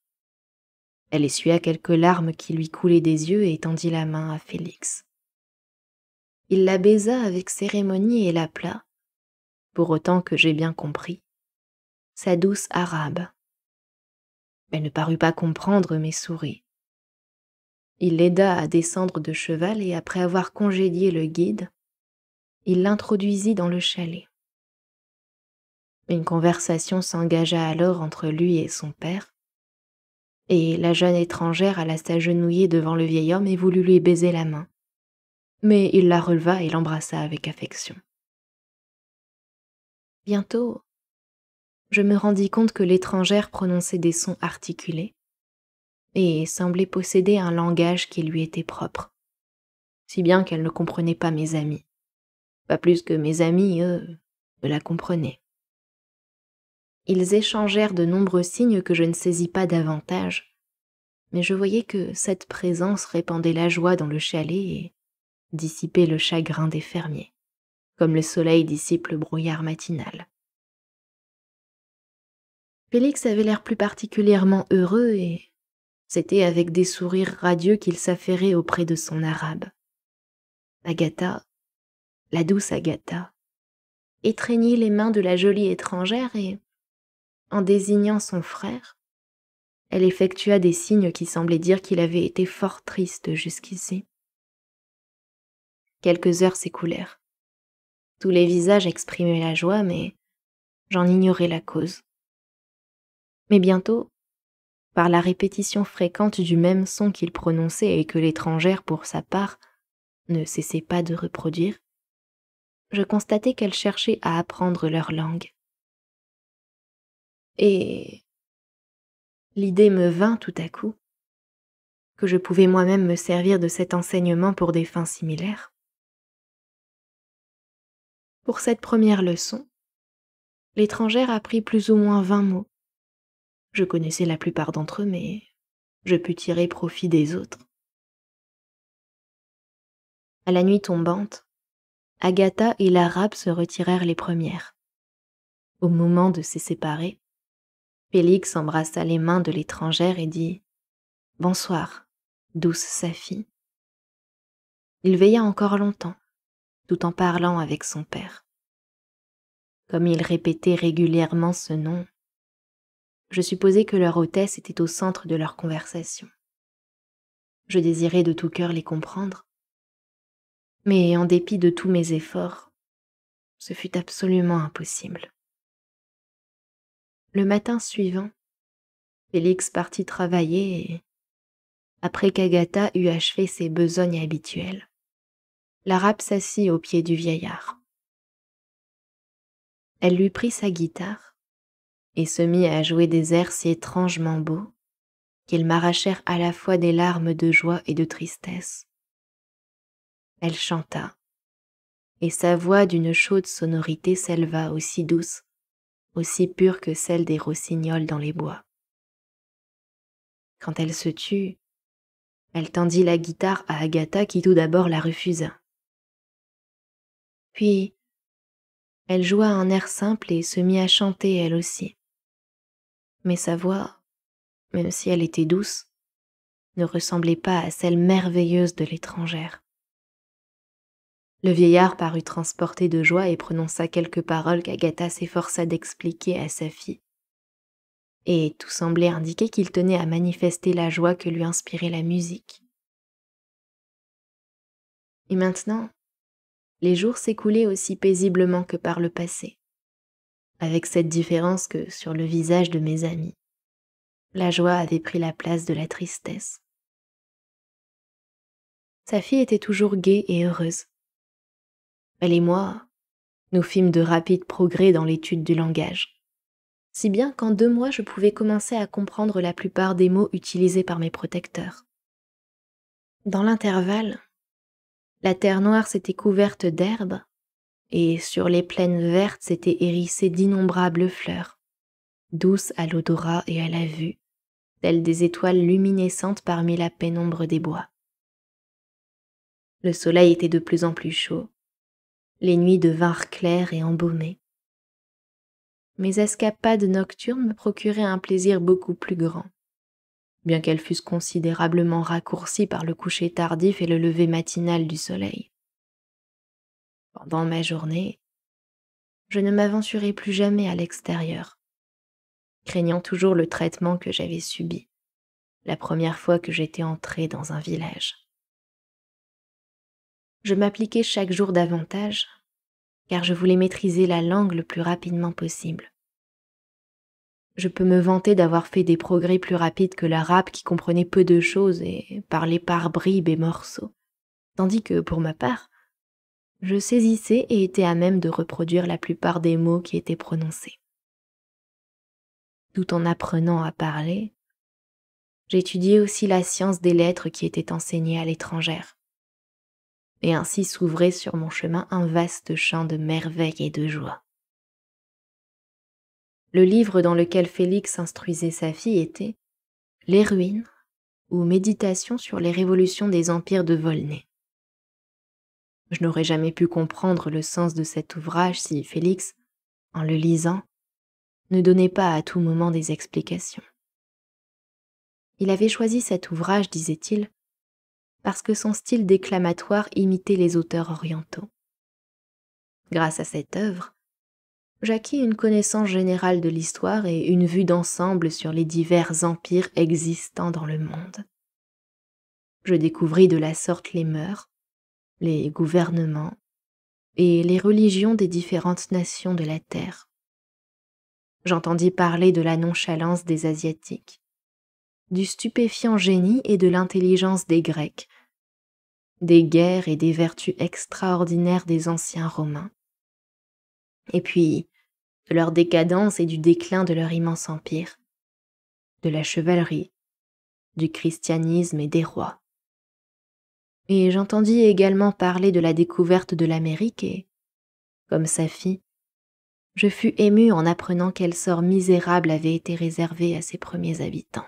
Elle essuya quelques larmes qui lui coulaient des yeux et tendit la main à Félix. Il la baisa avec cérémonie et l'appela, pour autant que j'ai bien compris, sa douce arabe, elle ne parut pas comprendre, mes sourit. Il l'aida à descendre de cheval et après avoir congédié le guide, il l'introduisit dans le chalet. Une conversation s'engagea alors entre lui et son père, et la jeune étrangère alla s'agenouiller devant le vieil homme et voulut lui baiser la main, mais il la releva et l'embrassa avec affection. Bientôt, je me rendis compte que l'étrangère prononçait des sons articulés et semblait posséder un langage qui lui était propre, si bien qu'elle ne comprenait pas mes amis, pas plus que mes amis, eux, ne la comprenaient. Ils échangèrent de nombreux signes que je ne saisis pas davantage, mais je voyais que cette présence répandait la joie dans le chalet et dissipait le chagrin des fermiers, comme le soleil dissipe le brouillard matinal. Félix avait l'air plus particulièrement heureux et c'était avec des sourires radieux qu'il s'affairait auprès de son arabe. Agatha, la douce Agatha, étreignit les mains de la jolie étrangère et, en désignant son frère, elle effectua des signes qui semblaient dire qu'il avait été fort triste jusqu'ici. Quelques heures s'écoulèrent. Tous les visages exprimaient la joie, mais j'en ignorais la cause. Mais bientôt, par la répétition fréquente du même son qu'il prononçait et que l'étrangère, pour sa part, ne cessait pas de reproduire, je constatais qu'elle cherchait à apprendre leur langue. Et l'idée me vint tout à coup que je pouvais moi-même me servir de cet enseignement pour des fins similaires. Pour cette première leçon, l'étrangère apprit plus ou moins vingt mots, je connaissais la plupart d'entre eux, mais je pus tirer profit des autres. À la nuit tombante, Agatha et l'Arabe se retirèrent les premières. Au moment de se séparer, Félix embrassa les mains de l'étrangère et dit Bonsoir, douce Safi. Il veilla encore longtemps, tout en parlant avec son père. Comme il répétait régulièrement ce nom, je supposais que leur hôtesse était au centre de leur conversation. Je désirais de tout cœur les comprendre, mais en dépit de tous mes efforts, ce fut absolument impossible. Le matin suivant, Félix partit travailler et, après qu'Agatha eut achevé ses besognes habituelles, l'arabe s'assit au pied du vieillard. Elle lui prit sa guitare et se mit à jouer des airs si étrangement beaux qu'ils m'arrachèrent à la fois des larmes de joie et de tristesse. Elle chanta, et sa voix d'une chaude sonorité s'éleva aussi douce, aussi pure que celle des rossignols dans les bois. Quand elle se tut, elle tendit la guitare à Agatha qui tout d'abord la refusa. Puis, elle joua un air simple et se mit à chanter elle aussi mais sa voix, même si elle était douce, ne ressemblait pas à celle merveilleuse de l'étrangère. Le vieillard parut transporté de joie et prononça quelques paroles qu'Agatha s'efforça d'expliquer à sa fille. Et tout semblait indiquer qu'il tenait à manifester la joie que lui inspirait la musique. Et maintenant, les jours s'écoulaient aussi paisiblement que par le passé avec cette différence que sur le visage de mes amis, la joie avait pris la place de la tristesse. Sa fille était toujours gaie et heureuse. Elle et moi, nous fîmes de rapides progrès dans l'étude du langage, si bien qu'en deux mois je pouvais commencer à comprendre la plupart des mots utilisés par mes protecteurs. Dans l'intervalle, la terre noire s'était couverte d'herbe et sur les plaines vertes s'étaient hérissées d'innombrables fleurs, douces à l'odorat et à la vue, telles des étoiles luminescentes parmi la pénombre des bois. Le soleil était de plus en plus chaud, les nuits devinrent claires et embaumées. Mes escapades nocturnes me procuraient un plaisir beaucoup plus grand, bien qu'elles fussent considérablement raccourcies par le coucher tardif et le lever matinal du soleil. Pendant ma journée, je ne m'aventurais plus jamais à l'extérieur, craignant toujours le traitement que j'avais subi la première fois que j'étais entrée dans un village. Je m'appliquais chaque jour davantage, car je voulais maîtriser la langue le plus rapidement possible. Je peux me vanter d'avoir fait des progrès plus rapides que l'arabe qui comprenait peu de choses et parlait par bribes et morceaux, tandis que, pour ma part, je saisissais et étais à même de reproduire la plupart des mots qui étaient prononcés. Tout en apprenant à parler, j'étudiais aussi la science des lettres qui était enseignée à l'étrangère. Et ainsi s'ouvrait sur mon chemin un vaste champ de merveilles et de joie. Le livre dans lequel Félix instruisait sa fille était Les ruines ou Méditations sur les révolutions des empires de Volney. Je n'aurais jamais pu comprendre le sens de cet ouvrage si Félix, en le lisant, ne donnait pas à tout moment des explications. Il avait choisi cet ouvrage, disait-il, parce que son style déclamatoire imitait les auteurs orientaux. Grâce à cette œuvre, j'acquis une connaissance générale de l'histoire et une vue d'ensemble sur les divers empires existants dans le monde. Je découvris de la sorte les mœurs, les gouvernements et les religions des différentes nations de la Terre. J'entendis parler de la nonchalance des Asiatiques, du stupéfiant génie et de l'intelligence des Grecs, des guerres et des vertus extraordinaires des anciens Romains. Et puis, de leur décadence et du déclin de leur immense empire, de la chevalerie, du christianisme et des rois. Et j'entendis également parler de la découverte de l'Amérique et, comme sa fille, je fus émue en apprenant quel sort misérable avait été réservé à ses premiers habitants.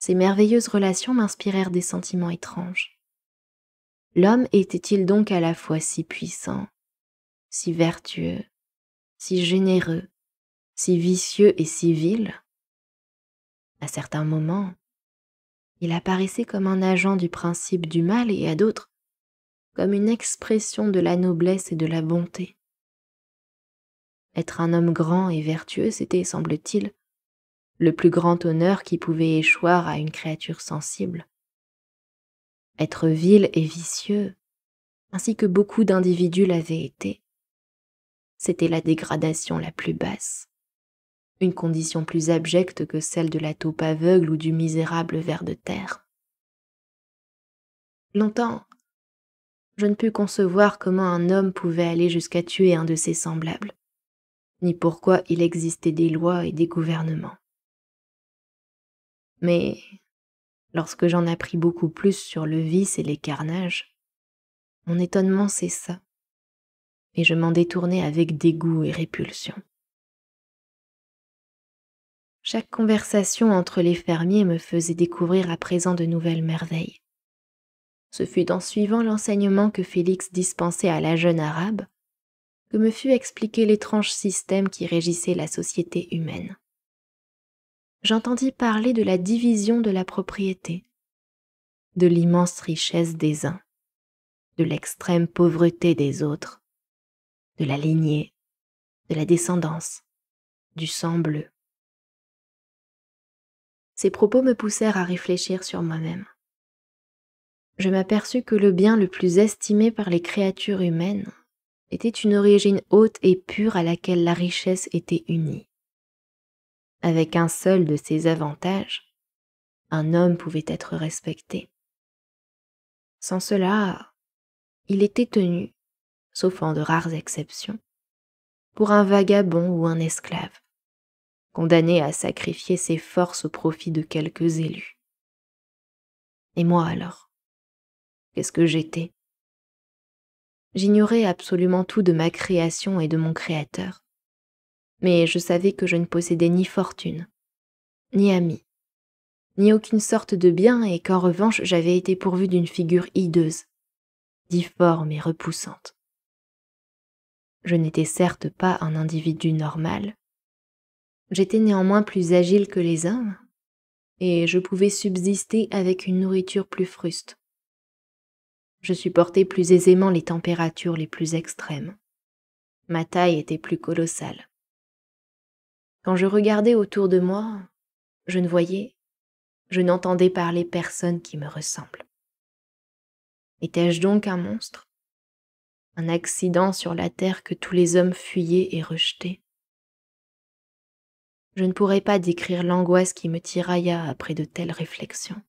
Ces merveilleuses relations m'inspirèrent des sentiments étranges. L'homme était-il donc à la fois si puissant, si vertueux, si généreux, si vicieux et si vil À certains moments, il apparaissait comme un agent du principe du mal et à d'autres, comme une expression de la noblesse et de la bonté. Être un homme grand et vertueux, c'était, semble-t-il, le plus grand honneur qui pouvait échoir à une créature sensible. Être vil et vicieux, ainsi que beaucoup d'individus l'avaient été, c'était la dégradation la plus basse une condition plus abjecte que celle de la taupe aveugle ou du misérable ver de terre. Longtemps, je ne pus concevoir comment un homme pouvait aller jusqu'à tuer un de ses semblables, ni pourquoi il existait des lois et des gouvernements. Mais lorsque j'en appris beaucoup plus sur le vice et les carnages, mon étonnement cessa, et je m'en détournai avec dégoût et répulsion. Chaque conversation entre les fermiers me faisait découvrir à présent de nouvelles merveilles. Ce fut en suivant l'enseignement que Félix dispensait à la jeune arabe que me fut expliqué l'étrange système qui régissait la société humaine. J'entendis parler de la division de la propriété, de l'immense richesse des uns, de l'extrême pauvreté des autres, de la lignée, de la descendance, du sang bleu. Ces propos me poussèrent à réfléchir sur moi-même. Je m'aperçus que le bien le plus estimé par les créatures humaines était une origine haute et pure à laquelle la richesse était unie. Avec un seul de ces avantages, un homme pouvait être respecté. Sans cela, il était tenu, sauf en de rares exceptions, pour un vagabond ou un esclave condamné à sacrifier ses forces au profit de quelques élus. Et moi alors Qu'est-ce que j'étais J'ignorais absolument tout de ma création et de mon créateur. Mais je savais que je ne possédais ni fortune, ni amis, ni aucune sorte de bien et qu'en revanche j'avais été pourvu d'une figure hideuse, difforme et repoussante. Je n'étais certes pas un individu normal, J'étais néanmoins plus agile que les hommes, et je pouvais subsister avec une nourriture plus fruste. Je supportais plus aisément les températures les plus extrêmes. Ma taille était plus colossale. Quand je regardais autour de moi, je ne voyais, je n'entendais parler personne qui me ressemble. Étais-je donc un monstre Un accident sur la terre que tous les hommes fuyaient et rejetaient je ne pourrais pas décrire l'angoisse qui me tirailla après de telles réflexions.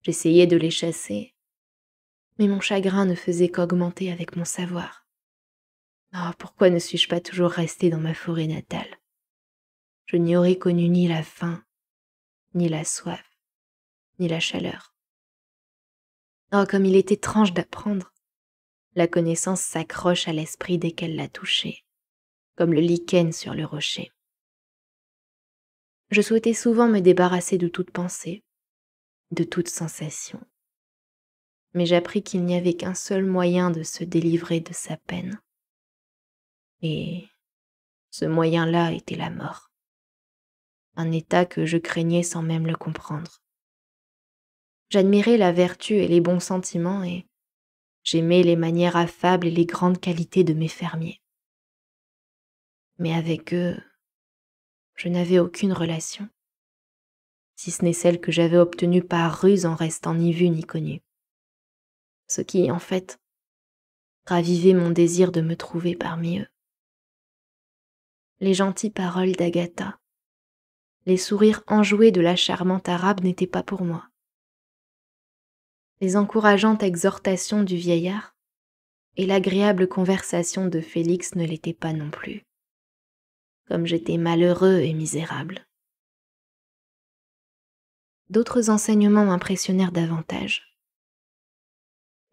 J'essayais de les chasser, mais mon chagrin ne faisait qu'augmenter avec mon savoir. Oh, pourquoi ne suis-je pas toujours resté dans ma forêt natale Je n'y aurais connu ni la faim, ni la soif, ni la chaleur. Oh, comme il est étrange d'apprendre La connaissance s'accroche à l'esprit dès qu'elle l'a touché, comme le lichen sur le rocher je souhaitais souvent me débarrasser de toute pensée, de toute sensation. Mais j'appris qu'il n'y avait qu'un seul moyen de se délivrer de sa peine. Et ce moyen-là était la mort. Un état que je craignais sans même le comprendre. J'admirais la vertu et les bons sentiments et j'aimais les manières affables et les grandes qualités de mes fermiers. Mais avec eux, je n'avais aucune relation, si ce n'est celle que j'avais obtenue par ruse en restant ni vue ni connue. Ce qui, en fait, ravivait mon désir de me trouver parmi eux. Les gentilles paroles d'Agatha, les sourires enjoués de la charmante arabe n'étaient pas pour moi. Les encourageantes exhortations du vieillard et l'agréable conversation de Félix ne l'étaient pas non plus comme j'étais malheureux et misérable. D'autres enseignements m'impressionnèrent davantage.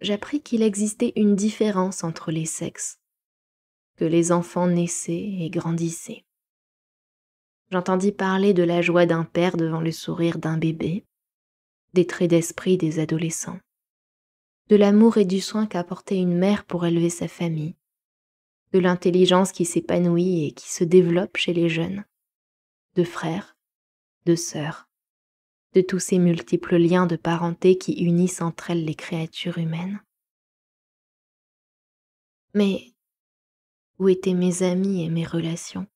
J'appris qu'il existait une différence entre les sexes, que les enfants naissaient et grandissaient. J'entendis parler de la joie d'un père devant le sourire d'un bébé, des traits d'esprit des adolescents, de l'amour et du soin qu'apportait une mère pour élever sa famille, de l'intelligence qui s'épanouit et qui se développe chez les jeunes, de frères, de sœurs, de tous ces multiples liens de parenté qui unissent entre elles les créatures humaines. Mais où étaient mes amis et mes relations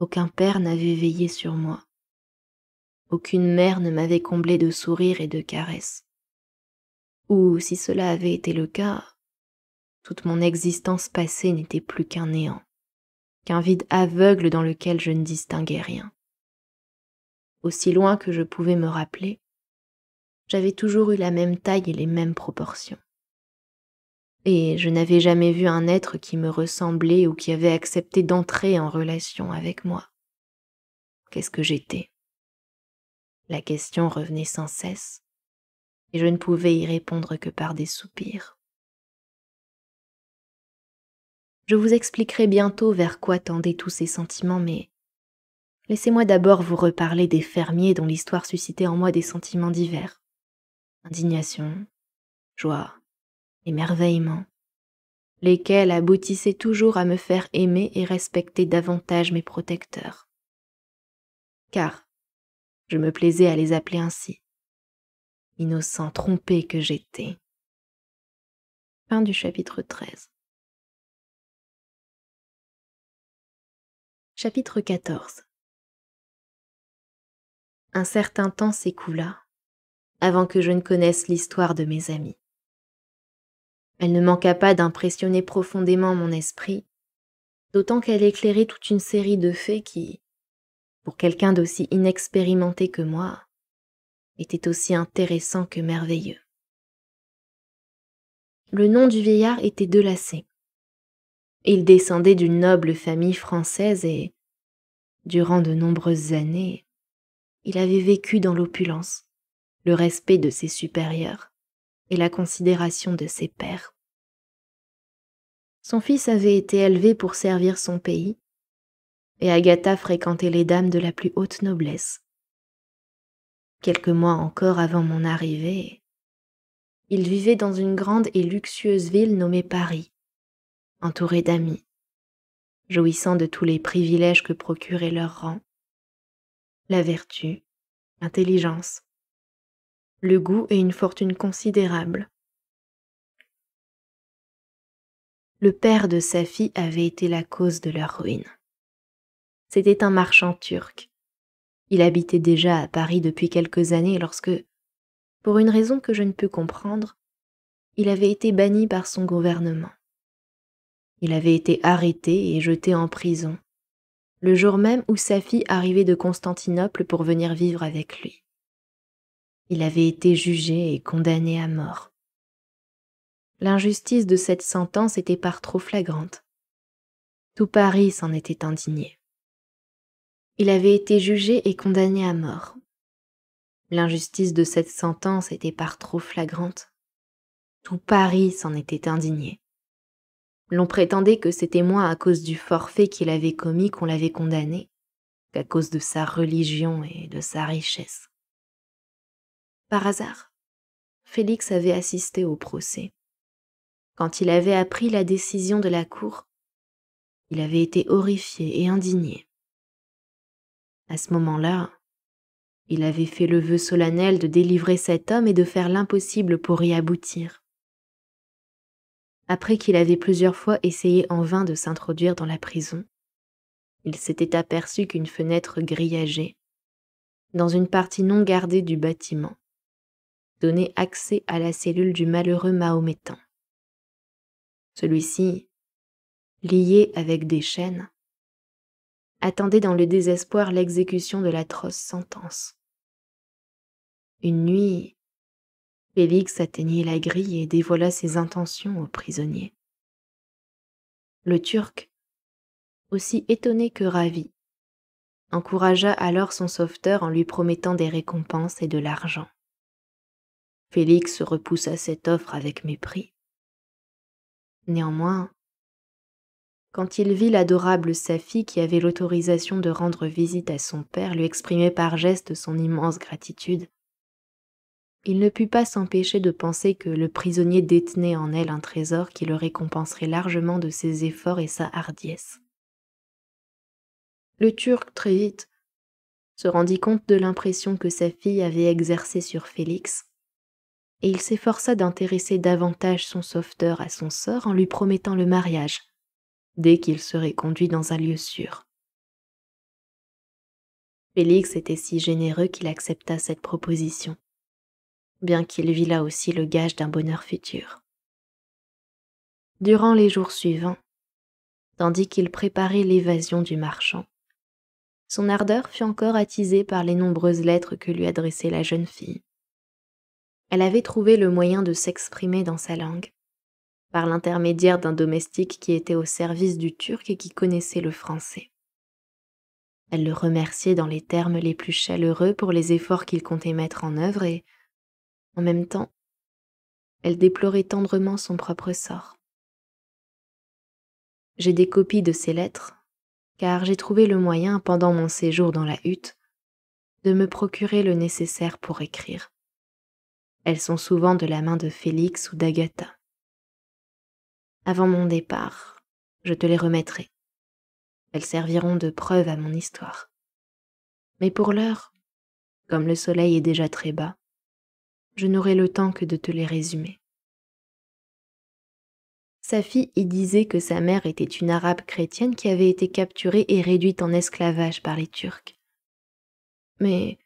Aucun père n'avait veillé sur moi. Aucune mère ne m'avait comblé de sourires et de caresses. Ou si cela avait été le cas, toute mon existence passée n'était plus qu'un néant, qu'un vide aveugle dans lequel je ne distinguais rien. Aussi loin que je pouvais me rappeler, j'avais toujours eu la même taille et les mêmes proportions. Et je n'avais jamais vu un être qui me ressemblait ou qui avait accepté d'entrer en relation avec moi. Qu'est-ce que j'étais La question revenait sans cesse, et je ne pouvais y répondre que par des soupirs. Je vous expliquerai bientôt vers quoi tendaient tous ces sentiments, mais laissez-moi d'abord vous reparler des fermiers dont l'histoire suscitait en moi des sentiments divers. Indignation, joie, émerveillement, lesquels aboutissaient toujours à me faire aimer et respecter davantage mes protecteurs. Car je me plaisais à les appeler ainsi, innocent trompé que j'étais. Fin du chapitre 13. Chapitre 14 Un certain temps s'écoula avant que je ne connaisse l'histoire de mes amis. Elle ne manqua pas d'impressionner profondément mon esprit, d'autant qu'elle éclairait toute une série de faits qui, pour quelqu'un d'aussi inexpérimenté que moi, étaient aussi intéressants que merveilleux. Le nom du vieillard était Delacé. Il descendait d'une noble famille française et, durant de nombreuses années, il avait vécu dans l'opulence, le respect de ses supérieurs et la considération de ses pairs. Son fils avait été élevé pour servir son pays, et Agatha fréquentait les dames de la plus haute noblesse. Quelques mois encore avant mon arrivée, il vivait dans une grande et luxueuse ville nommée Paris, entourés d'amis, jouissant de tous les privilèges que procurait leur rang, la vertu, l'intelligence, le goût et une fortune considérable. Le père de sa fille avait été la cause de leur ruine. C'était un marchand turc. Il habitait déjà à Paris depuis quelques années lorsque, pour une raison que je ne peux comprendre, il avait été banni par son gouvernement. Il avait été arrêté et jeté en prison, le jour même où sa fille arrivait de Constantinople pour venir vivre avec lui. Il avait été jugé et condamné à mort. L'injustice de cette sentence était par trop flagrante. Tout Paris s'en était indigné. Il avait été jugé et condamné à mort. L'injustice de cette sentence était par trop flagrante. Tout Paris s'en était indigné. L'on prétendait que c'était moins à cause du forfait qu'il avait commis qu'on l'avait condamné, qu'à cause de sa religion et de sa richesse. Par hasard, Félix avait assisté au procès. Quand il avait appris la décision de la cour, il avait été horrifié et indigné. À ce moment-là, il avait fait le vœu solennel de délivrer cet homme et de faire l'impossible pour y aboutir après qu'il avait plusieurs fois essayé en vain de s'introduire dans la prison, il s'était aperçu qu'une fenêtre grillagée, dans une partie non gardée du bâtiment, donnait accès à la cellule du malheureux mahométan. Celui-ci, lié avec des chaînes, attendait dans le désespoir l'exécution de l'atroce sentence. Une nuit Félix atteignit la grille et dévoila ses intentions au prisonnier. Le Turc, aussi étonné que ravi, encouragea alors son sauveteur en lui promettant des récompenses et de l'argent. Félix repoussa cette offre avec mépris. Néanmoins, quand il vit l'adorable Safi qui avait l'autorisation de rendre visite à son père lui exprimer par geste son immense gratitude, il ne put pas s'empêcher de penser que le prisonnier détenait en elle un trésor qui le récompenserait largement de ses efforts et sa hardiesse. Le Turc, très vite, se rendit compte de l'impression que sa fille avait exercée sur Félix, et il s'efforça d'intéresser davantage son sauveteur à son sort en lui promettant le mariage, dès qu'il serait conduit dans un lieu sûr. Félix était si généreux qu'il accepta cette proposition bien qu'il vit là aussi le gage d'un bonheur futur. Durant les jours suivants, tandis qu'il préparait l'évasion du marchand, son ardeur fut encore attisée par les nombreuses lettres que lui adressait la jeune fille. Elle avait trouvé le moyen de s'exprimer dans sa langue, par l'intermédiaire d'un domestique qui était au service du Turc et qui connaissait le français. Elle le remerciait dans les termes les plus chaleureux pour les efforts qu'il comptait mettre en œuvre et, en même temps, elle déplorait tendrement son propre sort. J'ai des copies de ces lettres, car j'ai trouvé le moyen, pendant mon séjour dans la hutte, de me procurer le nécessaire pour écrire. Elles sont souvent de la main de Félix ou d'Agatha. Avant mon départ, je te les remettrai. Elles serviront de preuve à mon histoire. Mais pour l'heure, comme le soleil est déjà très bas, je n'aurai le temps que de te les résumer. Sa fille y disait que sa mère était une arabe chrétienne qui avait été capturée et réduite en esclavage par les Turcs. Mais,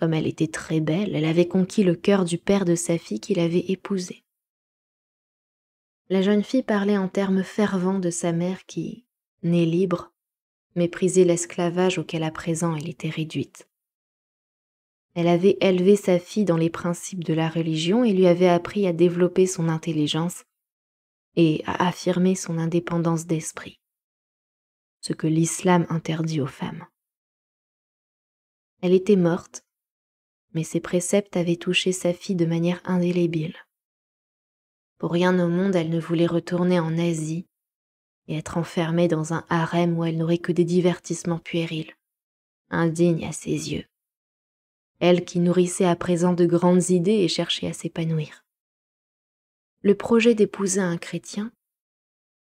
comme elle était très belle, elle avait conquis le cœur du père de sa fille qu'il avait épousée. La jeune fille parlait en termes fervents de sa mère qui, née libre, méprisait l'esclavage auquel à présent elle était réduite. Elle avait élevé sa fille dans les principes de la religion et lui avait appris à développer son intelligence et à affirmer son indépendance d'esprit, ce que l'islam interdit aux femmes. Elle était morte, mais ses préceptes avaient touché sa fille de manière indélébile. Pour rien au monde, elle ne voulait retourner en Asie et être enfermée dans un harem où elle n'aurait que des divertissements puérils, indignes à ses yeux elle qui nourrissait à présent de grandes idées et cherchait à s'épanouir. Le projet d'épouser un chrétien,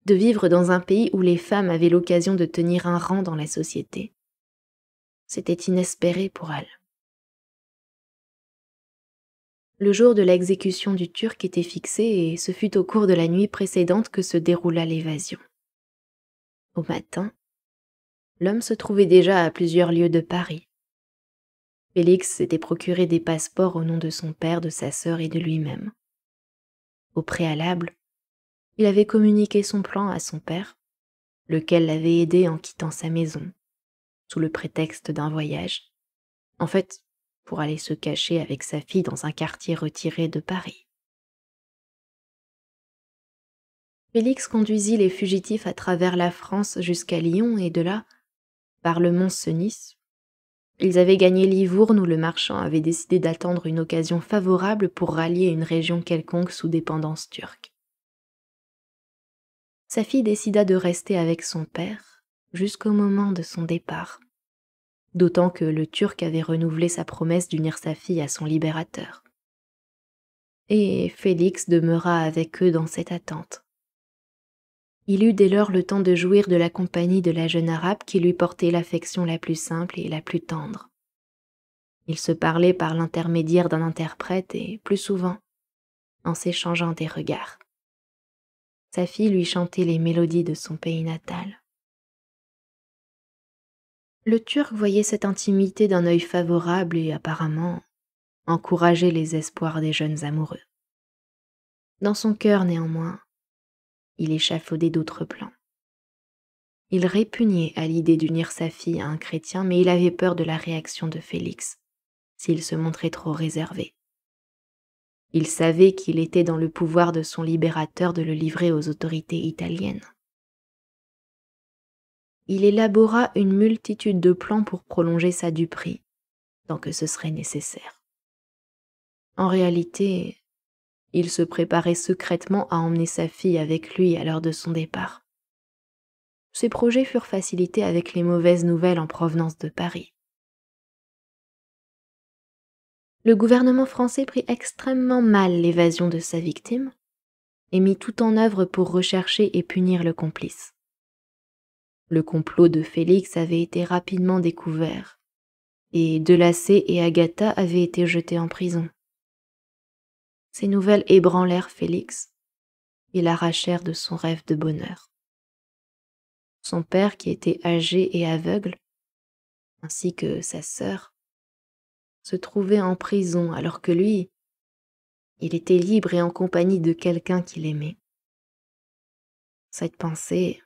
de vivre dans un pays où les femmes avaient l'occasion de tenir un rang dans la société, c'était inespéré pour elle. Le jour de l'exécution du Turc était fixé et ce fut au cours de la nuit précédente que se déroula l'évasion. Au matin, l'homme se trouvait déjà à plusieurs lieues de Paris. Félix s'était procuré des passeports au nom de son père, de sa sœur et de lui-même. Au préalable, il avait communiqué son plan à son père, lequel l'avait aidé en quittant sa maison, sous le prétexte d'un voyage. En fait, pour aller se cacher avec sa fille dans un quartier retiré de Paris. Félix conduisit les fugitifs à travers la France jusqu'à Lyon et de là, par le mont senis ils avaient gagné Livourne où le marchand avait décidé d'attendre une occasion favorable pour rallier une région quelconque sous dépendance turque. Sa fille décida de rester avec son père jusqu'au moment de son départ, d'autant que le Turc avait renouvelé sa promesse d'unir sa fille à son libérateur. Et Félix demeura avec eux dans cette attente. Il eut dès lors le temps de jouir de la compagnie de la jeune arabe qui lui portait l'affection la plus simple et la plus tendre. Ils se parlaient par l'intermédiaire d'un interprète et, plus souvent, en s'échangeant des regards. Sa fille lui chantait les mélodies de son pays natal. Le Turc voyait cette intimité d'un œil favorable et apparemment encourageait les espoirs des jeunes amoureux. Dans son cœur néanmoins, il échafaudait d'autres plans. Il répugnait à l'idée d'unir sa fille à un chrétien, mais il avait peur de la réaction de Félix, s'il se montrait trop réservé. Il savait qu'il était dans le pouvoir de son libérateur de le livrer aux autorités italiennes. Il élabora une multitude de plans pour prolonger sa duperie, tant que ce serait nécessaire. En réalité, il se préparait secrètement à emmener sa fille avec lui à l'heure de son départ. Ses projets furent facilités avec les mauvaises nouvelles en provenance de Paris. Le gouvernement français prit extrêmement mal l'évasion de sa victime et mit tout en œuvre pour rechercher et punir le complice. Le complot de Félix avait été rapidement découvert, et Delacé et Agatha avaient été jetés en prison. Ces nouvelles ébranlèrent Félix et l'arrachèrent de son rêve de bonheur. Son père, qui était âgé et aveugle, ainsi que sa sœur, se trouvait en prison alors que lui, il était libre et en compagnie de quelqu'un qu'il aimait. Cette pensée,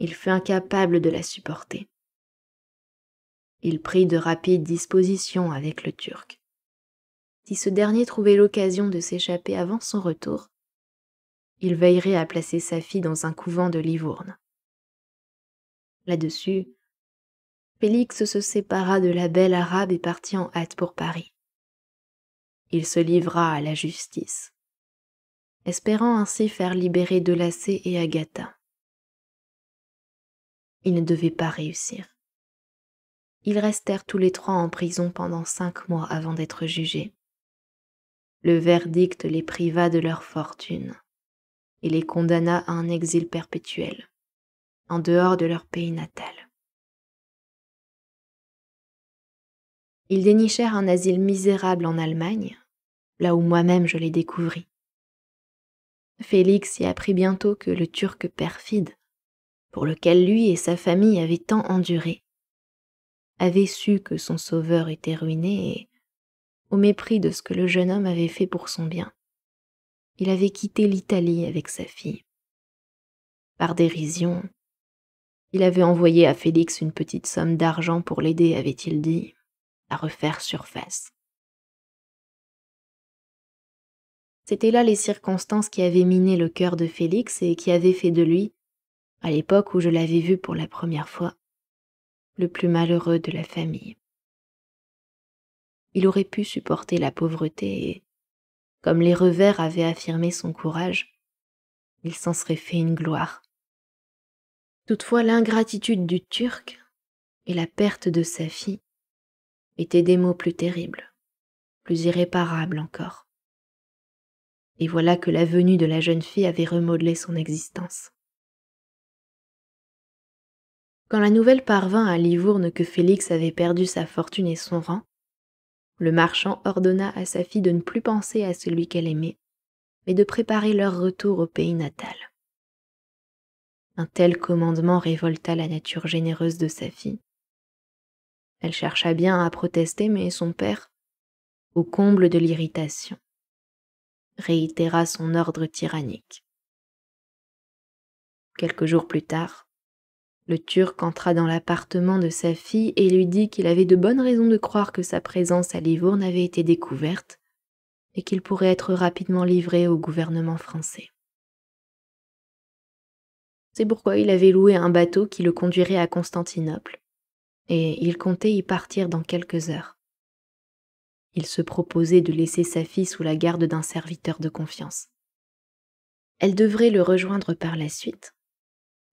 il fut incapable de la supporter. Il prit de rapides dispositions avec le Turc si ce dernier trouvait l'occasion de s'échapper avant son retour, il veillerait à placer sa fille dans un couvent de Livourne. Là-dessus, Félix se sépara de la belle arabe et partit en hâte pour Paris. Il se livra à la justice, espérant ainsi faire libérer Delacé et Agatha. Il ne devait pas réussir. Ils restèrent tous les trois en prison pendant cinq mois avant d'être jugés le verdict les priva de leur fortune et les condamna à un exil perpétuel, en dehors de leur pays natal. Ils dénichèrent un asile misérable en Allemagne, là où moi-même je les découvris. Félix y apprit bientôt que le Turc perfide, pour lequel lui et sa famille avaient tant enduré, avait su que son sauveur était ruiné et, au mépris de ce que le jeune homme avait fait pour son bien. Il avait quitté l'Italie avec sa fille. Par dérision, il avait envoyé à Félix une petite somme d'argent pour l'aider, avait-il dit, à refaire surface. C'étaient là les circonstances qui avaient miné le cœur de Félix et qui avaient fait de lui, à l'époque où je l'avais vu pour la première fois, le plus malheureux de la famille il aurait pu supporter la pauvreté et, comme les revers avaient affirmé son courage, il s'en serait fait une gloire. Toutefois, l'ingratitude du Turc et la perte de sa fille étaient des maux plus terribles, plus irréparables encore. Et voilà que la venue de la jeune fille avait remodelé son existence. Quand la nouvelle parvint à Livourne que Félix avait perdu sa fortune et son rang, le marchand ordonna à sa fille de ne plus penser à celui qu'elle aimait, mais de préparer leur retour au pays natal. Un tel commandement révolta la nature généreuse de sa fille. Elle chercha bien à protester, mais son père, au comble de l'irritation, réitéra son ordre tyrannique. Quelques jours plus tard, le Turc entra dans l'appartement de sa fille et lui dit qu'il avait de bonnes raisons de croire que sa présence à Livourne avait été découverte et qu'il pourrait être rapidement livré au gouvernement français. C'est pourquoi il avait loué un bateau qui le conduirait à Constantinople, et il comptait y partir dans quelques heures. Il se proposait de laisser sa fille sous la garde d'un serviteur de confiance. Elle devrait le rejoindre par la suite,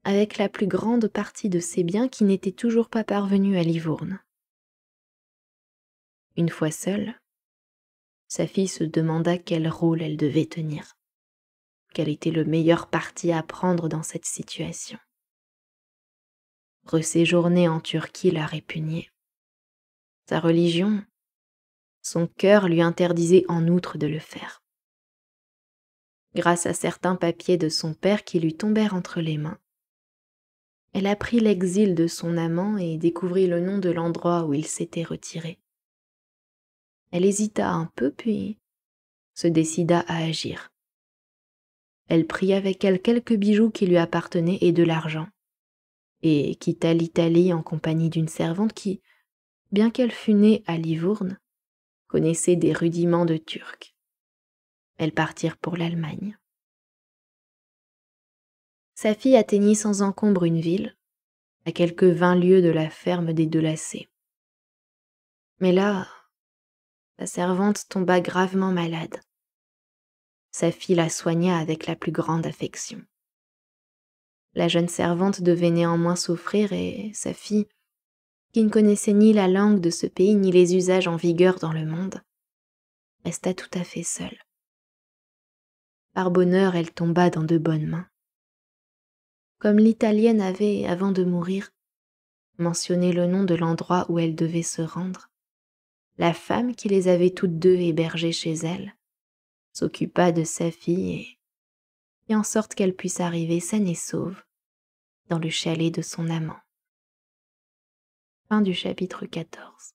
avec la plus grande partie de ses biens qui n'étaient toujours pas parvenus à Livourne. Une fois seule, sa fille se demanda quel rôle elle devait tenir, quel était le meilleur parti à prendre dans cette situation. Reséjourner en Turquie la répugnait. Sa religion, son cœur lui interdisait en outre de le faire. Grâce à certains papiers de son père qui lui tombèrent entre les mains, elle apprit l'exil de son amant et découvrit le nom de l'endroit où il s'était retiré. Elle hésita un peu puis se décida à agir. Elle prit avec elle quelques bijoux qui lui appartenaient et de l'argent, et quitta l'Italie en compagnie d'une servante qui, bien qu'elle fût née à Livourne, connaissait des rudiments de turc. Elles partirent pour l'Allemagne sa fille atteignit sans encombre une ville, à quelques vingt lieues de la ferme des deux Mais là, sa servante tomba gravement malade. Sa fille la soigna avec la plus grande affection. La jeune servante devait néanmoins souffrir et sa fille, qui ne connaissait ni la langue de ce pays ni les usages en vigueur dans le monde, resta tout à fait seule. Par bonheur, elle tomba dans de bonnes mains comme l'Italienne avait, avant de mourir, mentionné le nom de l'endroit où elle devait se rendre, la femme qui les avait toutes deux hébergées chez elle s'occupa de sa fille et fit en sorte qu'elle puisse arriver saine et sauve dans le chalet de son amant. Fin du chapitre 14.